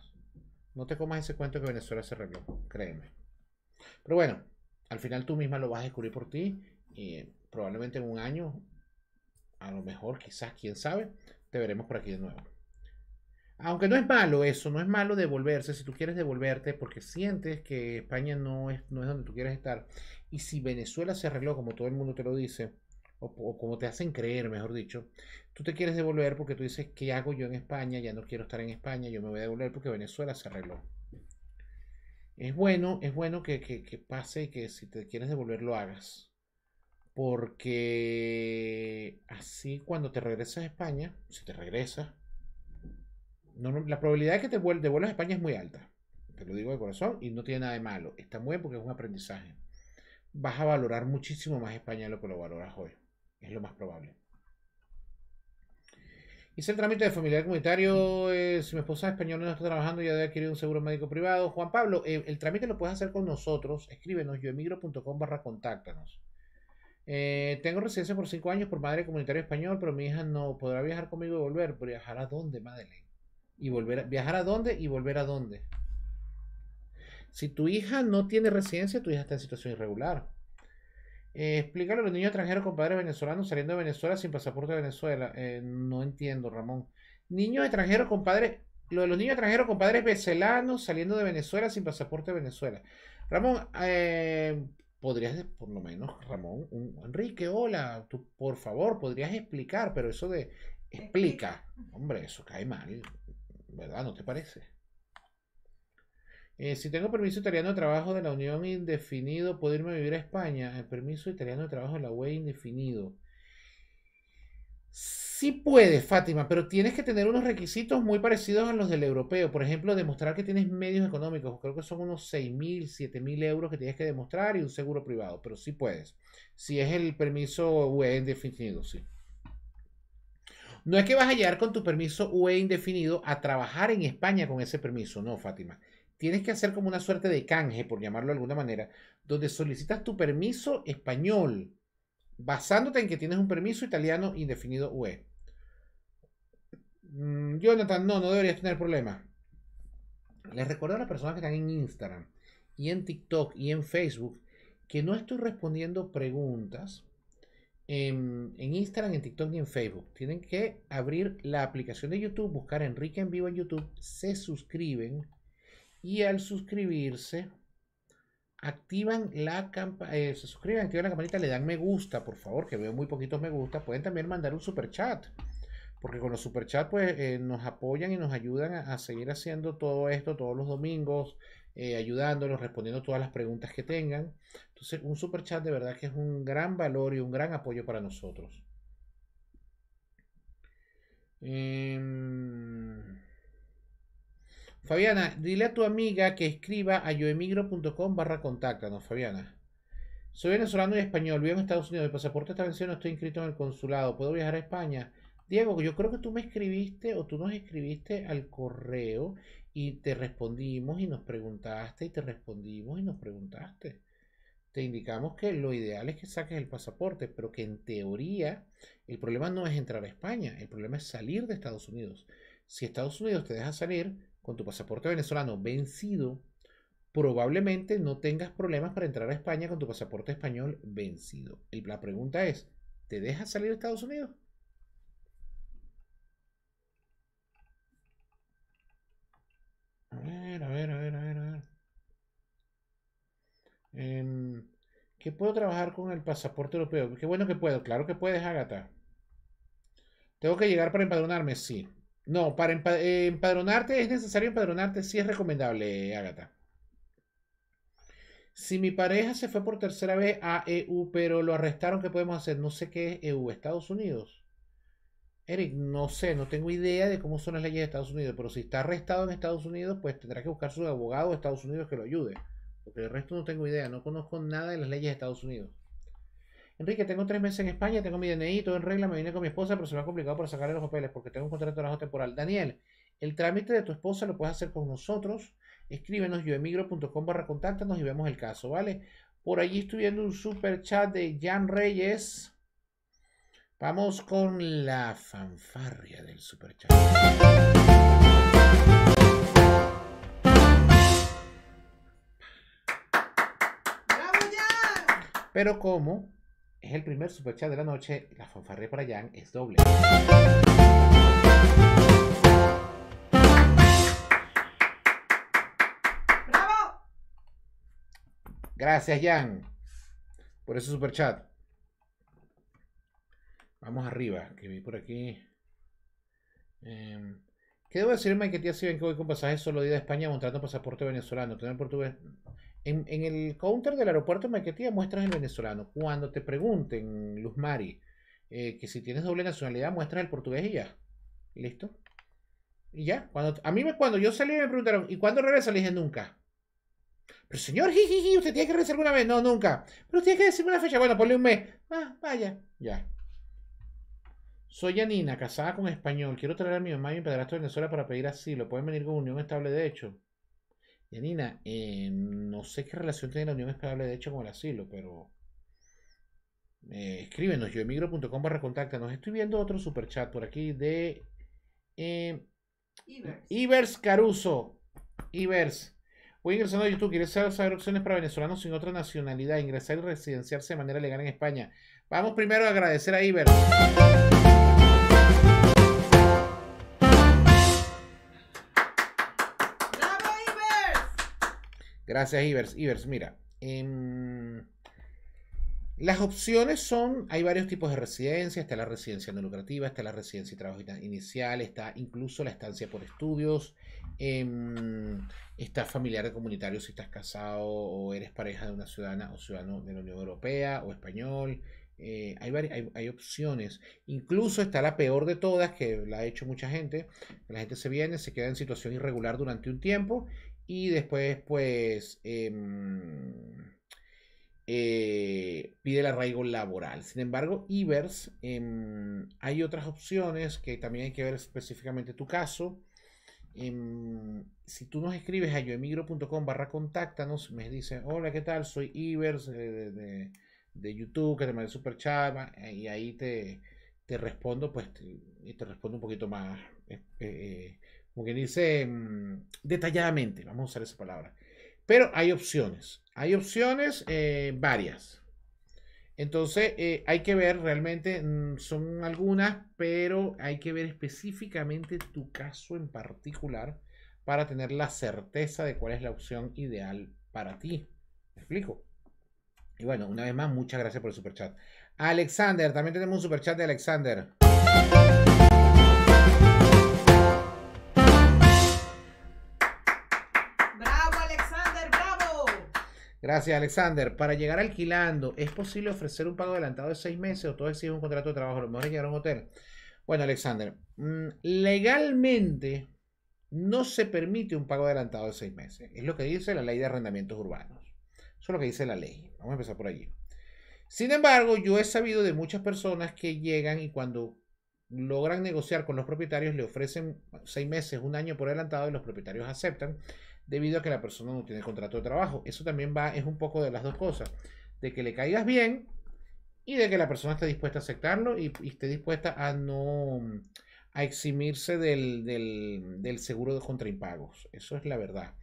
No te comas ese cuento de que Venezuela se arregló. Créeme. Pero bueno, al final tú misma lo vas a descubrir por ti. Y eh, probablemente en un año a lo mejor, quizás, quién sabe, te veremos por aquí de nuevo. Aunque no es malo eso, no es malo devolverse, si tú quieres devolverte porque sientes que España no es, no es donde tú quieres estar, y si Venezuela se arregló, como todo el mundo te lo dice, o, como te hacen creer, mejor dicho, tú te quieres devolver porque tú dices, ¿qué hago yo en España? Ya no quiero estar en España, yo me voy a devolver porque Venezuela se arregló. Es bueno, es bueno que, que, que pase y que si te quieres devolver lo hagas. Porque así cuando te regresas a España, si te regresas, no, la probabilidad de que te vuelves vuelvas a España es muy alta. Te lo digo de corazón y no tiene nada de malo. Está muy bien porque es un aprendizaje. Vas a valorar muchísimo más España de lo que lo valoras hoy. Es lo más probable. Hice el trámite de familiar comunitario. Eh, si mi esposa es española y no está trabajando, ya debe adquirir un seguro médico privado. Juan Pablo, eh, el trámite lo puedes hacer con nosotros. Escríbenos yoemigro.com barra contáctanos. Eh, tengo residencia por 5 años por madre comunitaria español, pero mi hija no podrá viajar conmigo y volver. ¿Viajar a dónde, Madeleine? Y volver a, ¿Viajar a dónde y volver a dónde? Si tu hija no tiene residencia, tu hija está en situación irregular. Eh, explícalo a los niños extranjeros con padres venezolanos saliendo de Venezuela sin pasaporte de Venezuela. Eh, no entiendo, Ramón. Niños extranjeros con padres. Lo de los niños extranjeros con padres venezolanos saliendo de Venezuela sin pasaporte de Venezuela. Ramón, eh, podrías, por lo menos, Ramón, Enrique, hola, tú, por favor, podrías explicar, pero eso de explica, hombre, eso cae mal, ¿verdad? ¿No te parece? Eh, si tengo permiso italiano de trabajo de la Unión indefinido, ¿puedo irme a vivir a España? El permiso italiano de trabajo de la UE indefinido. Sí puedes, Fátima, pero tienes que tener unos requisitos muy parecidos a los del europeo. Por ejemplo, demostrar que tienes medios económicos. Creo que son unos 6.000, 7.000 euros que tienes que demostrar y un seguro privado. Pero sí puedes. Si es el permiso UE indefinido, sí. No es que vas a llegar con tu permiso UE indefinido a trabajar en España con ese permiso. No, Fátima tienes que hacer como una suerte de canje, por llamarlo de alguna manera, donde solicitas tu permiso español, basándote en que tienes un permiso italiano indefinido UE. Mm, Jonathan, no, no deberías tener problema. Les recuerdo a las personas que están en Instagram y en TikTok y en Facebook que no estoy respondiendo preguntas en, Instagram, en TikTok y en Facebook. Tienen que abrir la aplicación de YouTube, buscar Enrique en vivo en YouTube, se suscriben y al suscribirse activan la campaña eh, se suscriben, activan la campanita, le dan me gusta, por favor, que veo muy poquitos me gusta. Pueden también mandar un super chat porque con los superchats pues eh, nos apoyan y nos ayudan a, seguir haciendo todo esto todos los domingos, eh, ayudándonos, respondiendo todas las preguntas que tengan. Entonces un superchat de verdad que es un gran valor y un gran apoyo para nosotros. Em, Fabiana, dile a tu amiga que escriba a yoemigro.com barra contáctanos, Fabiana. Soy venezolano y español, vivo en Estados Unidos, mi pasaporte está vencido, no estoy inscrito en el consulado, ¿puedo viajar a España? Diego, yo creo que tú me escribiste o tú nos escribiste al correo y te respondimos y nos preguntaste y te respondimos y nos preguntaste. Te indicamos que lo ideal es que saques el pasaporte, pero que en teoría el problema no es entrar a España, el problema es salir de Estados Unidos. Si Estados Unidos te deja salir con tu pasaporte venezolano vencido, probablemente no tengas problemas para entrar a España con tu pasaporte español vencido. Y la pregunta es, ¿te deja salir de Estados Unidos? ¿Qué em, que puedo trabajar con el pasaporte europeo. Qué bueno que puedo. Claro que puedes, Agatha. ¿Tengo que llegar para empadronarme? Sí. No, para empadronarte es necesario empadronarte. Sí es recomendable, Agatha. Si mi pareja se fue por tercera vez a EU, pero lo arrestaron, ¿qué podemos hacer? No sé qué es EU, Estados Unidos. Eric, no sé, no tengo idea de cómo son las leyes de Estados Unidos, pero si está arrestado en Estados Unidos, pues tendrá que buscar su abogado de Estados Unidos que lo ayude. Porque el resto no tengo idea, no conozco nada de las leyes de Estados Unidos. Enrique, tengo tres meses en España, tengo mi DNI, todo en regla, me vine con mi esposa, pero se me ha complicado para sacarle los papeles porque tengo un contrato de trabajo temporal. Daniel, el trámite de tu esposa lo puedes hacer con nosotros. Escríbenos yoemigro.com barra contáctanos y vemos el caso, ¿vale? Por allí estoy viendo un super chat de Jan Reyes. Vamos con la fanfarria del super chat. Pero como es el primer superchat de la noche, la fanfarria para Jan es doble. ¡Bravo! Gracias, Jan, por ese superchat. Vamos arriba, que vi por aquí. Em, ¿Qué debo decirme que te ha que voy con pasajes solo día de España montando pasaporte venezolano? Tener portugués en, el counter del aeropuerto de Maiquetía muestras el venezolano. Cuando te pregunten, Luz Mari, eh, que si tienes doble nacionalidad, muestras el portugués y ya. ¿Listo? Y ya. Cuando, a mí me, cuando yo salí me preguntaron, ¿y cuándo regresa? Le dije, nunca. Pero señor, jijiji, usted tiene que regresar alguna vez. No, nunca. Pero tiene que decirme una fecha. Bueno, ponle un mes. Ah, vaya. Ya. Soy Yanina, casada con español. Quiero traer a mi mamá y mi padrastro de Venezuela para pedir asilo. ¿Pueden venir con unión estable de hecho? Yanina, eh, no sé qué relación tiene la unión esperable de hecho con el asilo, pero eh, escríbenos, yo emigro.com barra nos Estoy viendo otro superchat por aquí de em, Ivers. Caruso. Ivers. Voy ingresando a YouTube. ¿Quieres saber opciones para venezolanos sin otra nacionalidad? Ingresar y residenciarse de manera legal en España. Vamos primero a agradecer a Ivers. Gracias, Ivers. Ivers, mira. Em, las opciones son, hay varios tipos de residencia, está la residencia no lucrativa, está la residencia y trabajo inicial, está incluso la estancia por estudios, em, está familiar de comunitario si estás casado o eres pareja de una ciudadana o ciudadano de la Unión Europea o español. Eh, hay, hay, hay, opciones. Incluso está la peor de todas, que la ha hecho mucha gente. La gente se viene, se queda en situación irregular durante un tiempo y después, pues, em, eh, pide el arraigo laboral. Sin embargo, Ivers, em, hay otras opciones que también hay que ver específicamente tu caso. Em, si tú nos escribes a yoemigro.com barra contáctanos, me dice, hola, ¿qué tal? Soy Ivers eh, de, de, YouTube, que te mandé super chat, eh, y ahí te, respondo, pues, y te respondo un poquito más como que dice, mm, detalladamente, vamos a usar esa palabra. Pero hay opciones, hay opciones eh, varias. Entonces eh, hay que ver realmente, mm, son algunas, pero hay que ver específicamente tu caso en particular para tener la certeza de cuál es la opción ideal para ti. ¿Me explico? Y bueno, una vez más, muchas gracias por el superchat. Alexander, también tenemos un superchat de Alexander. Gracias, Alexander. Para llegar alquilando, ¿es posible ofrecer un pago adelantado de seis meses o todo exige un contrato de trabajo? Lo mejor es llegar a un hotel. Bueno, Alexander, mm, legalmente no se permite un pago adelantado de seis meses. Es lo que dice la ley de arrendamientos urbanos. Eso es lo que dice la ley. Vamos a empezar por allí. Sin embargo, yo he sabido de muchas personas que llegan y cuando logran negociar con los propietarios le ofrecen seis meses, un año por adelantado y los propietarios aceptan debido a que la persona no tiene contrato de trabajo. Eso también va, es un poco de las dos cosas, de que le caigas bien y de que la persona esté dispuesta a aceptarlo y, esté dispuesta a no mm, a eximirse del, del, seguro de contraimpagos. Eso es la verdad.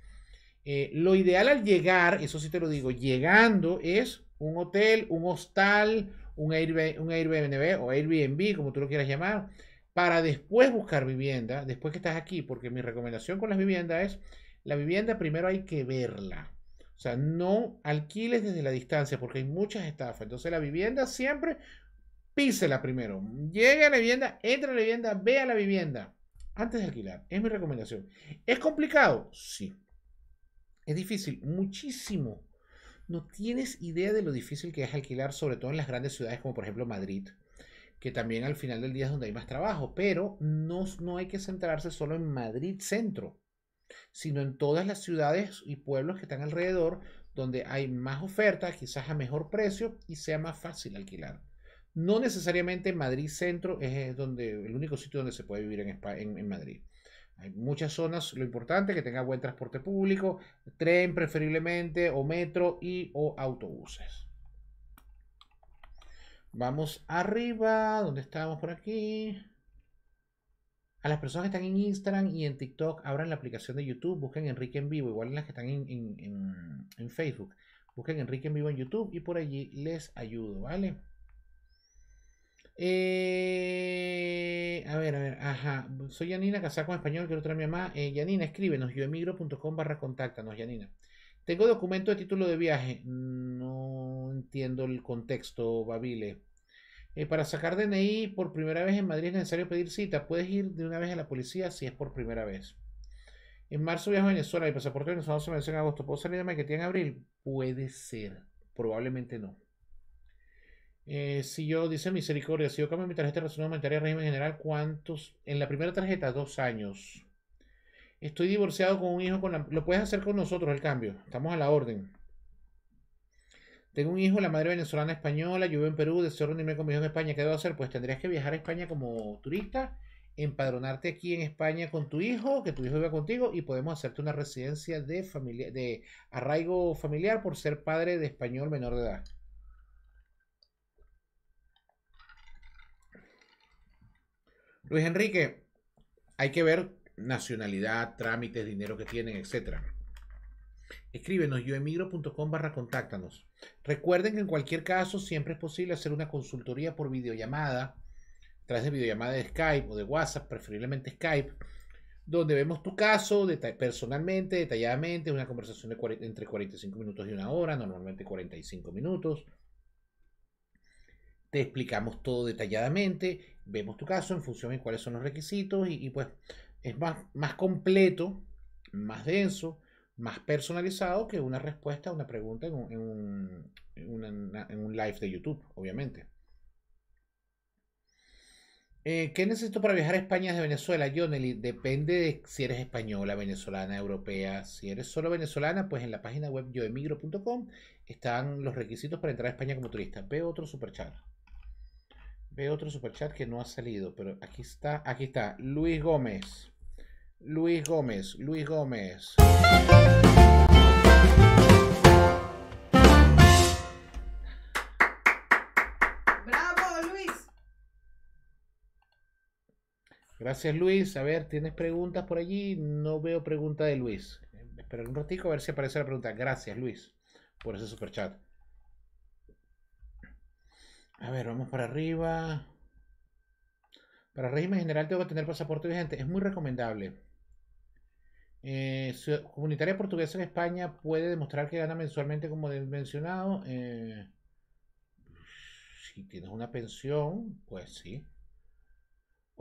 Eh, lo ideal al llegar, eso sí te lo digo, llegando es un hotel, un hostal, un Airbnb, un Airbnb o Airbnb, como tú lo quieras llamar, para después buscar vivienda, después que estás aquí, porque mi recomendación con las viviendas es la vivienda primero hay que verla. O sea, no alquiles desde la distancia porque hay muchas estafas. Entonces la vivienda siempre písela primero. Llegue a la vivienda, entre a la vivienda, vea la vivienda. Antes de alquilar. Es mi recomendación. ¿Es complicado? Sí. Es difícil, muchísimo. No tienes idea de lo difícil que es alquilar, sobre todo en las grandes ciudades como por ejemplo Madrid, que también al final del día es donde hay más trabajo, pero no, no hay que centrarse solo en Madrid centro sino en todas las ciudades y pueblos que están alrededor, donde hay más oferta, quizás a mejor precio y sea más fácil alquilar. No necesariamente Madrid Centro es eh, donde, el único sitio donde se puede vivir en, en, Madrid. Hay muchas zonas, lo importante es que tenga buen transporte público, tren preferiblemente, o metro y o autobuses. Vamos arriba, ¿dónde estamos por aquí? A las personas que están en Instagram y en TikTok, abran la aplicación de YouTube, busquen Enrique en vivo, igual en las que están en, Facebook. Busquen Enrique en vivo en YouTube y por allí les ayudo, ¿vale? Eh, a ver, a ver, ajá. Soy Yanina casada con español, quiero traer a mi mamá. Eh, Yanina, escríbenos, yoemigro.com barra contáctanos, Yanina. Tengo documento de título de viaje. No entiendo el contexto, Babile. Eh, para sacar DNI por primera vez en Madrid es necesario pedir cita. Puedes ir de una vez a la policía si es por primera vez. En marzo viajo a Venezuela. y pasaporte venezolano se vence en agosto. ¿Puedo salir de Maquetía en abril? Puede ser. Probablemente no. Eh, si yo, dice misericordia, si yo cambio mi tarjeta de relación aumentaría el régimen general, ¿cuántos? En la primera tarjeta, dos años. Estoy divorciado con un hijo. Con Lo puedes hacer con nosotros el cambio. Estamos a la orden. Tengo un hijo, la madre venezolana española, yo vivo en Perú, deseo reunirme con mi hijo en España. ¿Qué debo hacer? Pues tendrías que viajar a España como turista, empadronarte aquí en España con tu hijo, que tu hijo viva contigo y podemos hacerte una residencia de, familia, de arraigo familiar por ser padre de español menor de edad. Luis Enrique, hay que ver nacionalidad, trámites, dinero que tienen, etc. Escríbenos yoemigro.com barra contáctanos. Recuerden que en cualquier caso siempre es posible hacer una consultoría por videollamada, a través de videollamada de Skype o de WhatsApp, preferiblemente Skype, donde vemos tu caso personalmente, detalladamente, una conversación de entre 45 minutos y una hora, normalmente 45 minutos. Te explicamos todo detalladamente, vemos tu caso en función de cuáles son los requisitos y, y pues es más completo, más denso más personalizado que una respuesta a una pregunta en un, en un, live de YouTube, obviamente. Eh, ¿Qué necesito para viajar a España desde Venezuela, Jonely? Depende de si eres española, venezolana, europea. Si eres solo venezolana, pues en la página web yoemigro.com están los requisitos para entrar a España como turista. Veo otro superchat. Veo otro superchat que no ha salido, pero aquí está, aquí está. Luis Gómez. Luis Gómez, Luis Gómez. Bravo, Luis. Gracias, Luis. A ver, ¿tienes preguntas por allí? No veo pregunta de Luis. Espera un ratito a ver si aparece la pregunta. Gracias, Luis, por ese super chat. A ver, vamos para arriba. Para régimen general tengo que tener pasaporte vigente. Es muy recomendable. Eh, comunitaria portuguesa en España puede demostrar que gana mensualmente, como mencionado. Eh, si tienes una pensión, pues sí.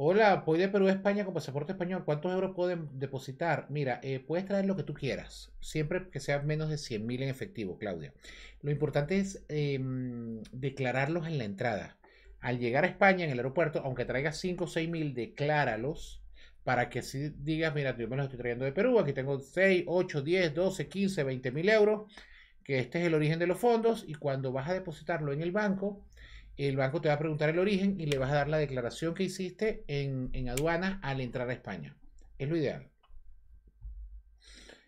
Hola, voy de Perú a España con pasaporte español. ¿Cuántos euros pueden depositar? Mira, eh, puedes traer lo que tú quieras, siempre que sea menos de 100 mil en efectivo, Claudia. Lo importante es em, declararlos en la entrada. Al llegar a España, en el aeropuerto, aunque traigas 5 o 6 mil, decláralos para que si digas, mira, yo me los estoy trayendo de Perú, aquí tengo 6, 8, 10, 12, 15, 20 mil euros, que este es el origen de los fondos y cuando vas a depositarlo en el banco, el banco te va a preguntar el origen y le vas a dar la declaración que hiciste en, en aduana al entrar a España. Es lo ideal.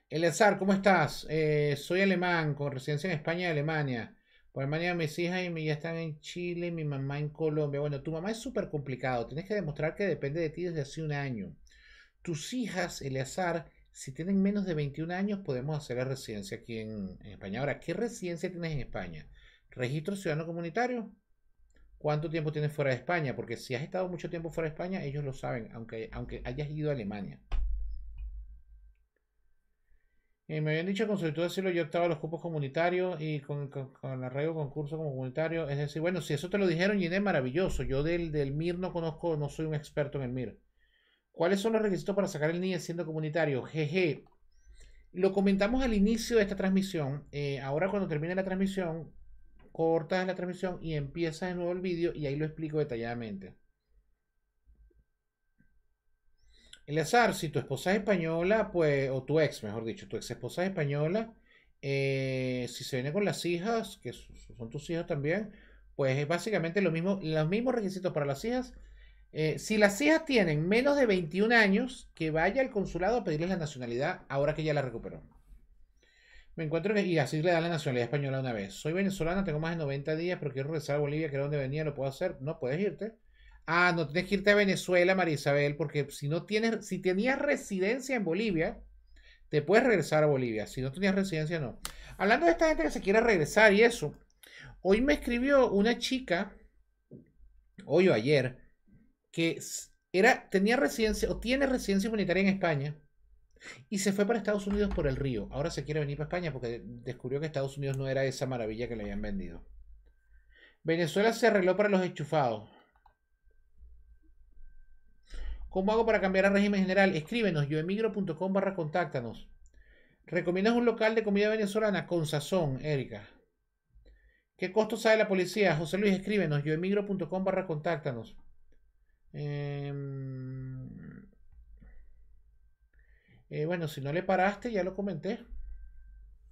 Eleazar, ¿cómo estás? Eh, soy alemán, con residencia en España y Alemania. Por Alemania mis hijas y mi ya están en Chile, mi mamá en Colombia. Bueno, tu mamá es súper complicado. Tienes que demostrar que depende de ti desde hace un año. Tus hijas, Eleazar, si tienen menos de 21 años, podemos hacer la residencia aquí en, España. Ahora, ¿qué residencia tienes en España? ¿Registro ciudadano comunitario? ¿Cuánto tiempo tienes fuera de España? Porque si has estado mucho tiempo fuera de España, ellos lo saben, aunque, aunque hayas ido a Alemania. Eh, me habían dicho con solicitud de decirlo, yo estaba los cupos comunitarios y con, con, arraigo concurso como comunitario. Es decir, bueno, si eso te lo dijeron, es maravilloso. Yo del, del MIR no conozco, no soy un experto en el MIR. ¿Cuáles son los requisitos para sacar el niño siendo comunitario? Jeje. Lo comentamos al inicio de esta transmisión. Eh, ahora cuando termine la transmisión, cortas la transmisión y empiezas de nuevo el vídeo y ahí lo explico detalladamente. El azar, si tu esposa es española, pues, o tu ex, mejor dicho, tu ex esposa es española, eh, si se viene con las hijas, que son tus hijos también, pues es básicamente lo mismo, los mismos requisitos para las hijas eh, si las hijas tienen menos de 21 años, que vaya al consulado a pedirles la nacionalidad ahora que ya la recuperó. Me encuentro que, y así le dan la nacionalidad española una vez. Soy venezolana, tengo más de 90 días, pero quiero regresar a Bolivia, que era donde venía, lo puedo hacer. No puedes irte. Ah, no tienes que irte a Venezuela, María Isabel, porque si no tienes, si tenías residencia en Bolivia, te puedes regresar a Bolivia. Si no tenías residencia, no. Hablando de esta gente que se quiere regresar y eso, hoy me escribió una chica, hoy o ayer, que era, tenía residencia o tiene residencia humanitaria en España y se fue para Estados Unidos por el río. Ahora se quiere venir para España porque descubrió que Estados Unidos no era esa maravilla que le habían vendido. Venezuela se arregló para los enchufados. ¿Cómo hago para cambiar a régimen general? Escríbenos, yoemigro.com barra contáctanos. ¿Recomiendas un local de comida venezolana con sazón, Erika? ¿Qué costo sabe la policía? José Luis, escríbenos, yoemigro.com barra contáctanos. Em, eh, bueno, si no le paraste, ya lo comenté.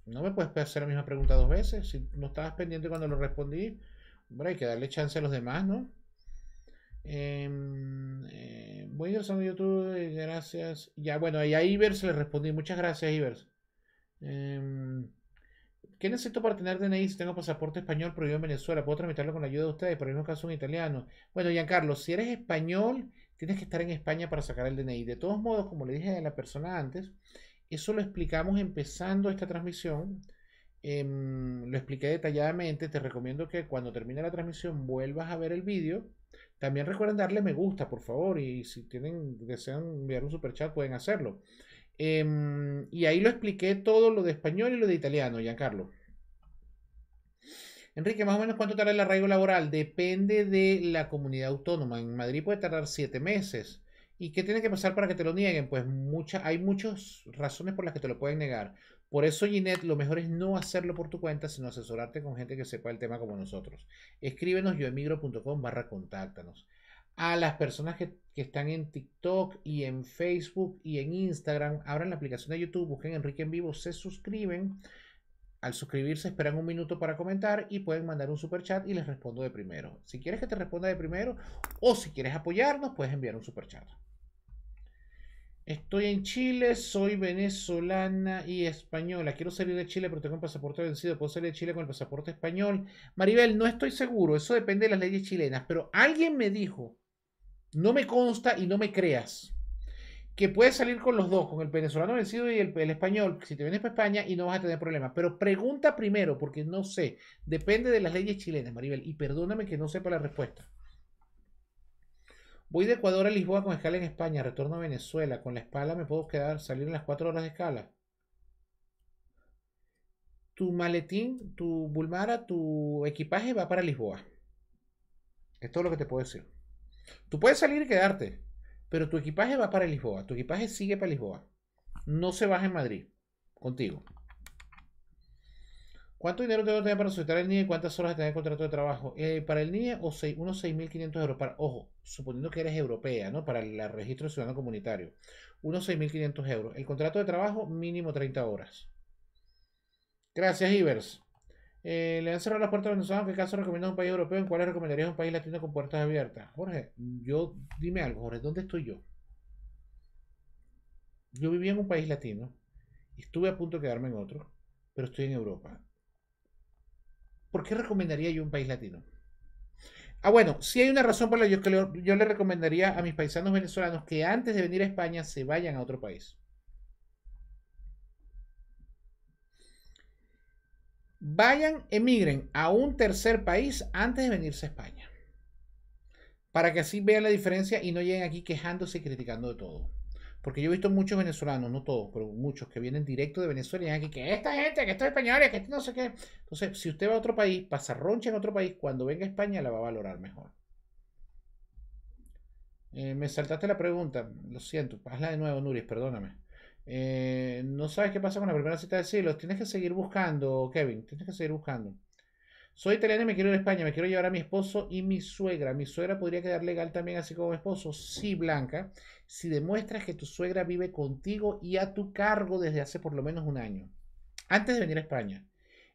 No me puedes hacer la misma pregunta dos veces. Si no estabas pendiente cuando lo respondí, hombre, hay que darle chance a los demás, ¿no? Em, eh, voy a voy a YouTube, eh, gracias. Ya, bueno, ahí a Ivers le respondí. Muchas gracias, Ivers. Em, ¿Qué necesito para tener DNI si tengo pasaporte español prohibido en Venezuela? ¿Puedo tramitarlo con la ayuda de ustedes? Pero en mismo caso, un italiano. Bueno, Giancarlo, si eres español, tienes que estar en España para sacar el DNI. De todos modos, como le dije a la persona antes, eso lo explicamos empezando esta transmisión. Em, lo expliqué detalladamente. Te recomiendo que cuando termine la transmisión vuelvas a ver el vídeo. También recuerden darle me gusta, por favor. Y si tienen, desean enviar un super chat, pueden hacerlo. Em, y ahí lo expliqué todo lo de español y lo de italiano, Giancarlo. Enrique, más o menos cuánto tarda el arraigo laboral? Depende de la comunidad autónoma. En Madrid puede tardar siete meses. ¿Y qué tiene que pasar para que te lo nieguen? Pues hay muchas razones por las que te lo pueden negar. Por eso, Ginette, lo mejor es no hacerlo por tu cuenta, sino asesorarte con gente que sepa el tema como nosotros. Escríbenos yoemigro.com barra contáctanos a las personas que, están en TikTok y en Facebook y en Instagram, abran la aplicación de YouTube, busquen Enrique en Vivo, se suscriben. Al suscribirse esperan un minuto para comentar y pueden mandar un super chat y les respondo de primero. Si quieres que te responda de primero o si quieres apoyarnos, puedes enviar un super chat. Estoy en Chile, soy venezolana y española. Quiero salir de Chile, pero tengo un pasaporte vencido. ¿Puedo salir de Chile con el pasaporte español? Maribel, no estoy seguro. Eso depende de las leyes chilenas. Pero alguien me dijo no me consta y no me creas que puedes salir con los dos, con el venezolano vencido y el, español, si te vienes para España y no vas a tener problemas. Pero pregunta primero, porque no sé, depende de las leyes chilenas, Maribel, y perdóname que no sepa la respuesta. Voy de Ecuador a Lisboa con escala en España, retorno a Venezuela, con la espalda me puedo quedar, salir en las cuatro horas de escala. Tu maletín, tu Bulmara, tu equipaje va para Lisboa. es todo lo que te puedo decir. Tú puedes salir y quedarte, pero tu equipaje va para Lisboa, tu equipaje sigue para Lisboa. No se baja en Madrid contigo. ¿Cuánto dinero tengo que tener para solicitar el NIE y cuántas horas de tener contrato de trabajo? Eh, para el NIE, o seis, unos 6.500 euros. ojo, suponiendo que eres europea, ¿no? Para el registro de ciudadano comunitario. Unos 6.500 euros. El contrato de trabajo, mínimo 30 horas. Gracias, Ivers. Eh, le han cerrado las puertas a Venezuela. ¿En qué caso recomienda un país europeo? ¿En cuál recomendarías un país latino con puertas abiertas? Jorge, yo dime algo, Jorge, ¿dónde estoy yo? Yo vivía en un país latino, estuve a punto de quedarme en otro, pero estoy en Europa. ¿Por qué recomendaría yo un país latino? Ah, bueno, si hay una razón por la que yo le recomendaría a mis paisanos venezolanos que antes de venir a España se vayan a otro país. vayan, emigren a un tercer país antes de venirse a España. Para que así vean la diferencia y no lleguen aquí quejándose y criticando de todo. Porque yo he visto muchos venezolanos, no todos, pero muchos que vienen directo de Venezuela y dicen aquí que esta gente, que estos españoles, que esto no sé qué. Entonces, si usted va a otro país, pasa roncha en otro país, cuando venga a España la va a valorar mejor. Eh, me saltaste la pregunta, lo siento, hazla de nuevo, Nuris, perdóname. Eh, no sabes qué pasa con la primera cita de siglos. Tienes que seguir buscando, Kevin. Tienes que seguir buscando. Soy italiana y me quiero ir a España. Me quiero llevar a mi esposo y mi suegra. Mi suegra podría quedar legal también, así como esposo. Sí, Blanca. Si demuestras que tu suegra vive contigo y a tu cargo desde hace por lo menos un año. Antes de venir a España.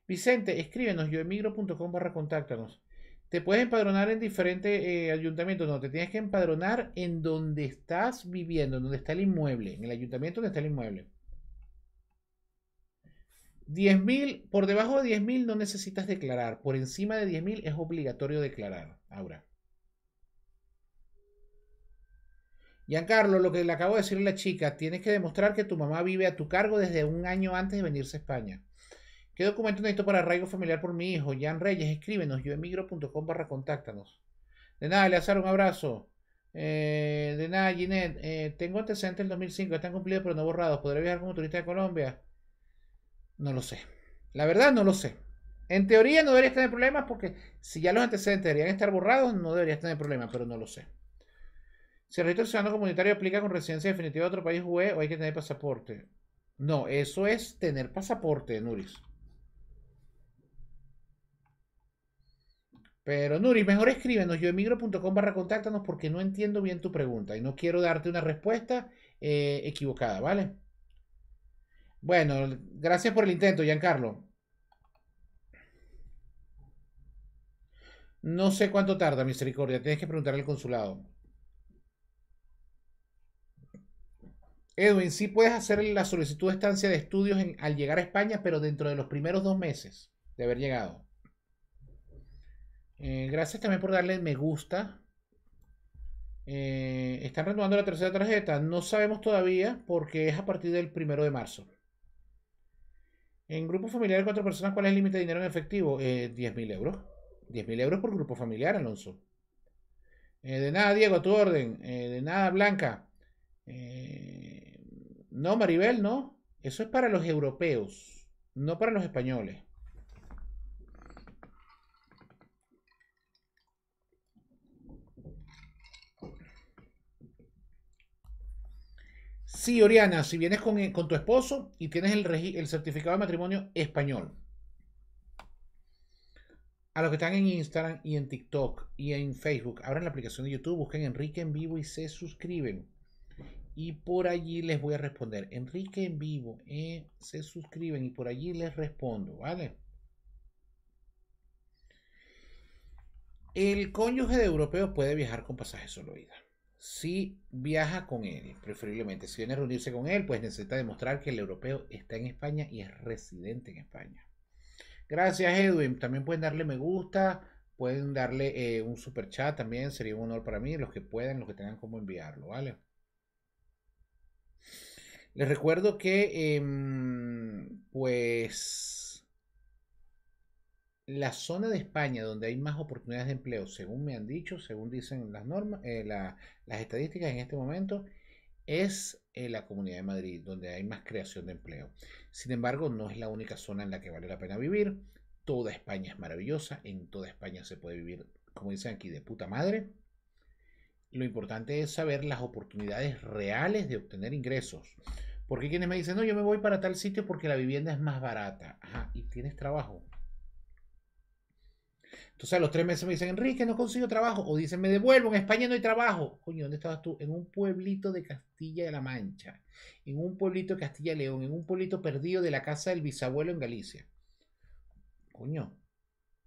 Vicente, escríbenos yoemigro.com barra contáctanos. Te puedes empadronar en diferentes eh, ayuntamientos, no, te tienes que empadronar en donde estás viviendo, en donde está el inmueble, en el ayuntamiento donde está el inmueble. 10.000, por debajo de 10.000 no necesitas declarar, por encima de 10.000 es obligatorio declarar, ahora Giancarlo, lo que le acabo de decir a la chica, tienes que demostrar que tu mamá vive a tu cargo desde un año antes de venirse a España. ¿Qué documento necesito para arraigo familiar por mi hijo? Jan Reyes, escríbenos, yoemigro.com barra contáctanos. De nada, le Leazar, un abrazo. Eh, de nada, Ginette, eh, tengo antecedentes del 2005, están cumplidos pero no borrados. ¿Podré viajar como turista de Colombia? No lo sé. La verdad, no lo sé. En teoría no deberías tener problemas porque si ya los antecedentes deberían estar borrados, no deberías tener problemas, pero no lo sé. Si el registro ciudadano comunitario aplica con residencia definitiva de otro país UE o hay que tener pasaporte. No, eso es tener pasaporte, Nuris. Pero Nuri, mejor escríbenos yoemigro.com barra contáctanos porque no entiendo bien tu pregunta y no quiero darte una respuesta eh, equivocada, ¿vale? Bueno, gracias por el intento, Giancarlo. No sé cuánto tarda, misericordia. Tienes que preguntar al consulado. Edwin, sí puedes hacer la solicitud de estancia de estudios al llegar a España, pero dentro de los primeros dos meses de haber llegado. Eh, gracias también por darle me gusta. Eh, están renovando la tercera tarjeta. No sabemos todavía porque es a partir del primero de marzo. En grupo familiar cuatro personas, ¿cuál es el límite de dinero en efectivo? Eh, 10.000 euros. 10.000 euros por grupo familiar, Alonso. Eh, de nada, Diego, a tu orden. de nada, Blanca. no, Maribel, no. Eso es para los europeos, no para los españoles. Sí, Oriana, si vienes eh, con, tu esposo y tienes el, el certificado de matrimonio español. A los que están en Instagram y en TikTok y en Facebook, abran la aplicación de YouTube, busquen Enrique en vivo y se suscriben. Y por allí les voy a responder. Enrique en vivo, eh, se suscriben y por allí les respondo, ¿vale? El cónyuge de europeo puede viajar con pasaje solo ida si viaja con él, preferiblemente. Si viene a reunirse con él, pues necesita demostrar que el europeo está en España y es residente en España. Gracias, Edwin. También pueden darle me gusta, pueden darle eh, un super chat también. Sería un honor para mí, los que puedan, los que tengan cómo enviarlo, ¿vale? Les recuerdo que, em, pues, la zona de España donde hay más oportunidades de empleo, según me han dicho, según dicen las normas, eh, las estadísticas en este momento, es eh, la Comunidad de Madrid, donde hay más creación de empleo. Sin embargo, no es la única zona en la que vale la pena vivir. Toda España es maravillosa, en toda España se puede vivir, como dicen aquí, de puta madre. Lo importante es saber las oportunidades reales de obtener ingresos. Porque quienes me dicen, no, yo me voy para tal sitio porque la vivienda es más barata. Ajá, y tienes trabajo. Entonces a los tres meses me dicen, Enrique, no consigo trabajo. O dicen, me devuelvo, en España no hay trabajo. Coño, ¿dónde estabas tú? En un pueblito de Castilla de la Mancha, en un pueblito de Castilla León, en un pueblito perdido de la casa del bisabuelo en Galicia. Coño,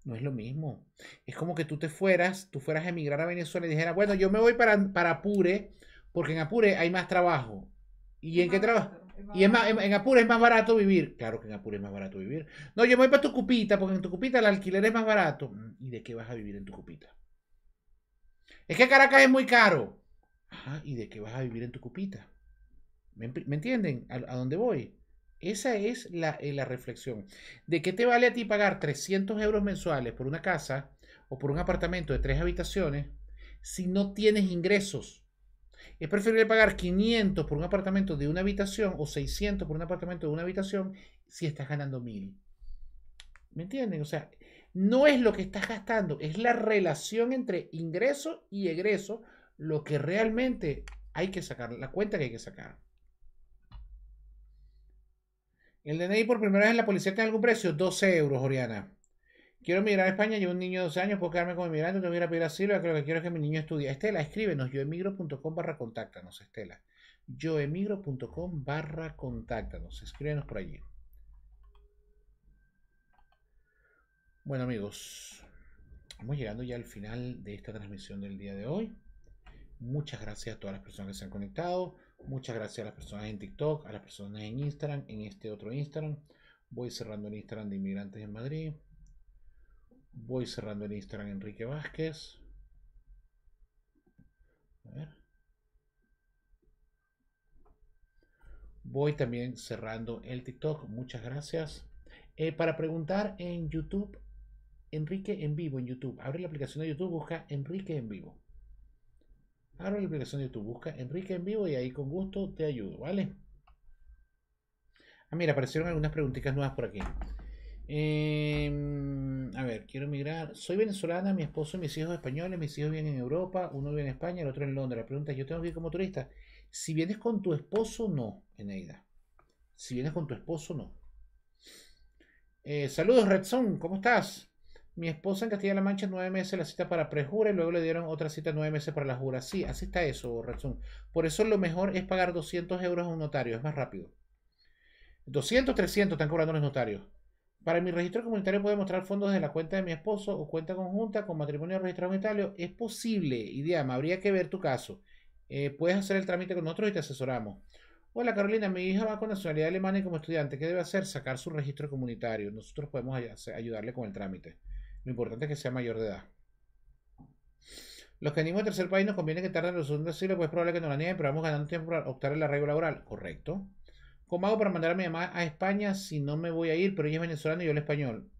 no es lo mismo. Es como que tú te fueras, tú fueras a emigrar a Venezuela y dijeras, bueno, yo me voy para, para Apure, porque en Apure hay más trabajo. ¿Y en qué trabajo? Y en, en Apure es más barato vivir. Claro que en Apure es más barato vivir. No, yo voy para tu cupita, porque en tu cupita el alquiler es más barato. Mm, ¿Y de qué vas a vivir en tu cupita? Es que Caracas es muy caro. Ah, ¿y de qué vas a vivir en tu cupita? ¿Me, entienden? ¿A, dónde voy? Esa es la, eh, la reflexión. ¿De qué te vale a ti pagar 300 euros mensuales por una casa o por un apartamento de tres habitaciones si no tienes ingresos? Es preferible pagar 500 por un apartamento de una habitación o 600 por un apartamento de una habitación si estás ganando 1000. ¿Me entienden? O sea, no es lo que estás gastando, es la relación entre ingreso y egreso lo que realmente hay que sacar, la cuenta que hay que sacar. El DNI por primera vez en la policía tiene algún precio, 12 euros, Oriana. Quiero emigrar a España, llevo un niño de 12 años, puedo quedarme como inmigrante, no que ir a pedir asilo, que lo que quiero que mi niño estudie. Estela, escríbenos, yoemigro.com barra contáctanos, Estela. Yoemigro.com barra contáctanos, escríbenos por allí. Bueno amigos, vamos llegando ya al final de esta transmisión del día de hoy. Muchas gracias a todas las personas que se han conectado. Muchas gracias a las personas en TikTok, a las personas en Instagram, en este otro Instagram. Voy cerrando el Instagram de Inmigrantes en Madrid. Voy cerrando el Instagram Enrique Vázquez. Voy también cerrando el TikTok. Muchas gracias. Eh, para preguntar en YouTube, Enrique en vivo en YouTube. Abre la aplicación de YouTube, busca Enrique en vivo. Abre la aplicación de YouTube, busca Enrique en vivo y ahí con gusto te ayudo, ¿vale? Ah, mira, aparecieron algunas preguntitas nuevas por aquí. Em, a ver, quiero emigrar. Soy venezolana, mi esposo y mis hijos españoles. Mis hijos vienen en Europa, uno vive en España, el otro en Londres. La pregunta es: ¿yo tengo que ir como turista? Si vienes con tu esposo, no, Eneida. Si vienes con tu esposo, no. Eh, saludos, Redson, ¿cómo estás? Mi esposa en Castilla-La Mancha, nueve meses la cita para prejura y luego le dieron otra cita nueve meses para la jura. Sí, así está eso, Redson. Por eso lo mejor es pagar 200 euros a un notario, es más rápido. 200, 300 están cobrando los notarios. Para mi registro comunitario puede mostrar fondos de la cuenta de mi esposo o cuenta conjunta con matrimonio registrado Italia Es posible, idioma, habría que ver tu caso. Eh, puedes hacer el trámite con nosotros y te asesoramos. Hola Carolina, mi hija va con nacionalidad alemana y como estudiante, ¿qué debe hacer? Sacar su registro comunitario. Nosotros podemos ayudarle con el trámite. Lo importante es que sea mayor de edad. Los que venimos de tercer país nos conviene que tarden los segundos asilo, pues es probable que no la nieguen, pero vamos ganando tiempo para optar la regla laboral. Correcto. ¿Cómo hago para mandar a mi mamá a España si no me voy a ir, pero ella es venezolana y yo el español?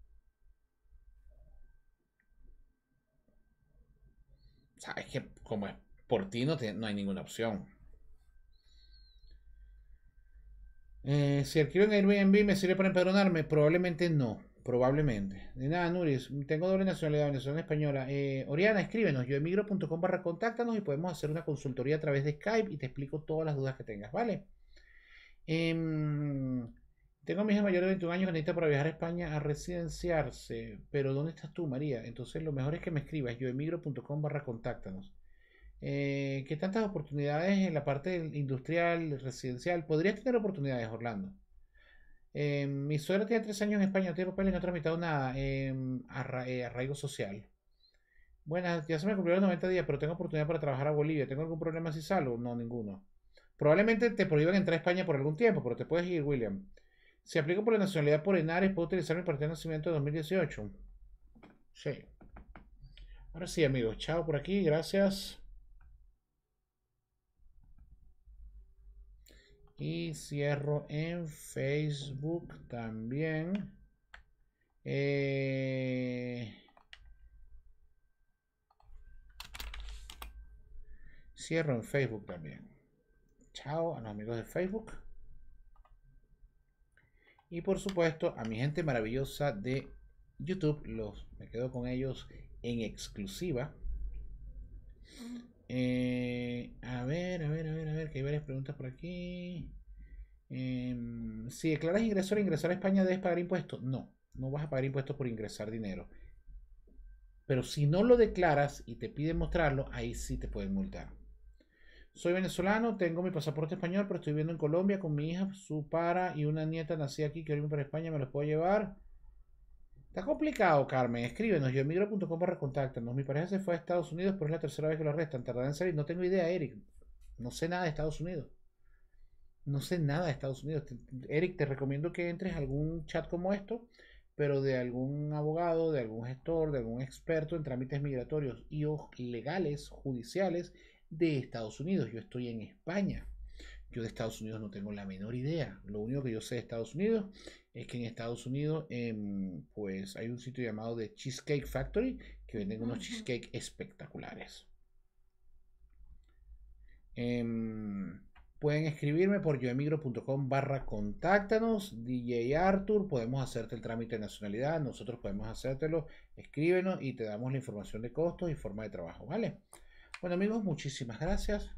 Sabes que como es por ti no, no hay ninguna opción. Eh, si adquiero en Airbnb, ¿me sirve para empadronarme? Probablemente no. Probablemente. De nada, Nuris. Tengo doble nacionalidad venezolana y española. Eh, Oriana, escríbenos. Yoemigro.com barra contáctanos y podemos hacer una consultoría a través de Skype y te explico todas las dudas que tengas, ¿vale? Em, tengo a mi hija mayor de 21 años que necesita para viajar a España a residenciarse. Pero ¿dónde estás tú, María? Entonces lo mejor es que me escribas yoemigro.com barra contáctanos. Eh, ¿Qué tantas oportunidades en la parte industrial, residencial? Podrías tener oportunidades, Orlando. Em, mi suegra tiene tres años en España, no tiene y no ha tramitado nada. Em, eh, arraigo social. Buenas, ya se me cumplieron 90 días, pero tengo oportunidad para trabajar a Bolivia. ¿Tengo algún problema si salgo? No, ninguno. Probablemente te prohíban entrar a España por algún tiempo, pero te puedes ir, William. Si aplico por la nacionalidad por Henares, ¿puedo utilizar mi partido de nacimiento de 2018? Sí. Ahora sí, amigos. Chao por aquí. Gracias. Y cierro en Facebook también. Eh, cierro en Facebook también. Chao a los amigos de Facebook. Y por supuesto a mi gente maravillosa de YouTube. Los, me quedo con ellos en exclusiva. Eh, a ver, a ver, a ver, a ver, que hay varias preguntas por aquí. Em, si declaras ingresor e ingresar a España, ¿debes pagar impuestos? No, no vas a pagar impuestos por ingresar dinero. Pero si no lo declaras y te piden mostrarlo, ahí sí te pueden multar. Soy venezolano, tengo mi pasaporte español, pero estoy viviendo en Colombia con mi hija, su para y una nieta Nací aquí que irme para España, me los puedo llevar. Está complicado, Carmen. Escríbenos, yo emigro.com para contáctanos. Mi pareja se fue a Estados Unidos, pero es la tercera vez que lo arrestan. Tardará en salir. No tengo idea, Eric. No sé nada de Estados Unidos. No sé nada de Estados Unidos. Eric, te recomiendo que entres a algún chat como esto, pero de algún abogado, de algún gestor, de algún experto en trámites migratorios y legales, judiciales de Estados Unidos. Yo estoy en España. Yo de Estados Unidos no tengo la menor idea. Lo único que yo sé de Estados Unidos es que en Estados Unidos em, pues hay un sitio llamado The Cheesecake Factory que venden unos cheesecakes cheesecake espectaculares. Em, pueden escribirme por yoemigro.com barra contáctanos, DJ Arthur, podemos hacerte el trámite de nacionalidad, nosotros podemos hacértelo, escríbenos y te damos la información de costos y forma de trabajo, ¿vale? Bueno amigos, muchísimas gracias.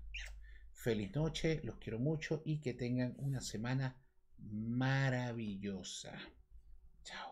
Feliz noche, los quiero mucho y que tengan una semana maravillosa. Chao.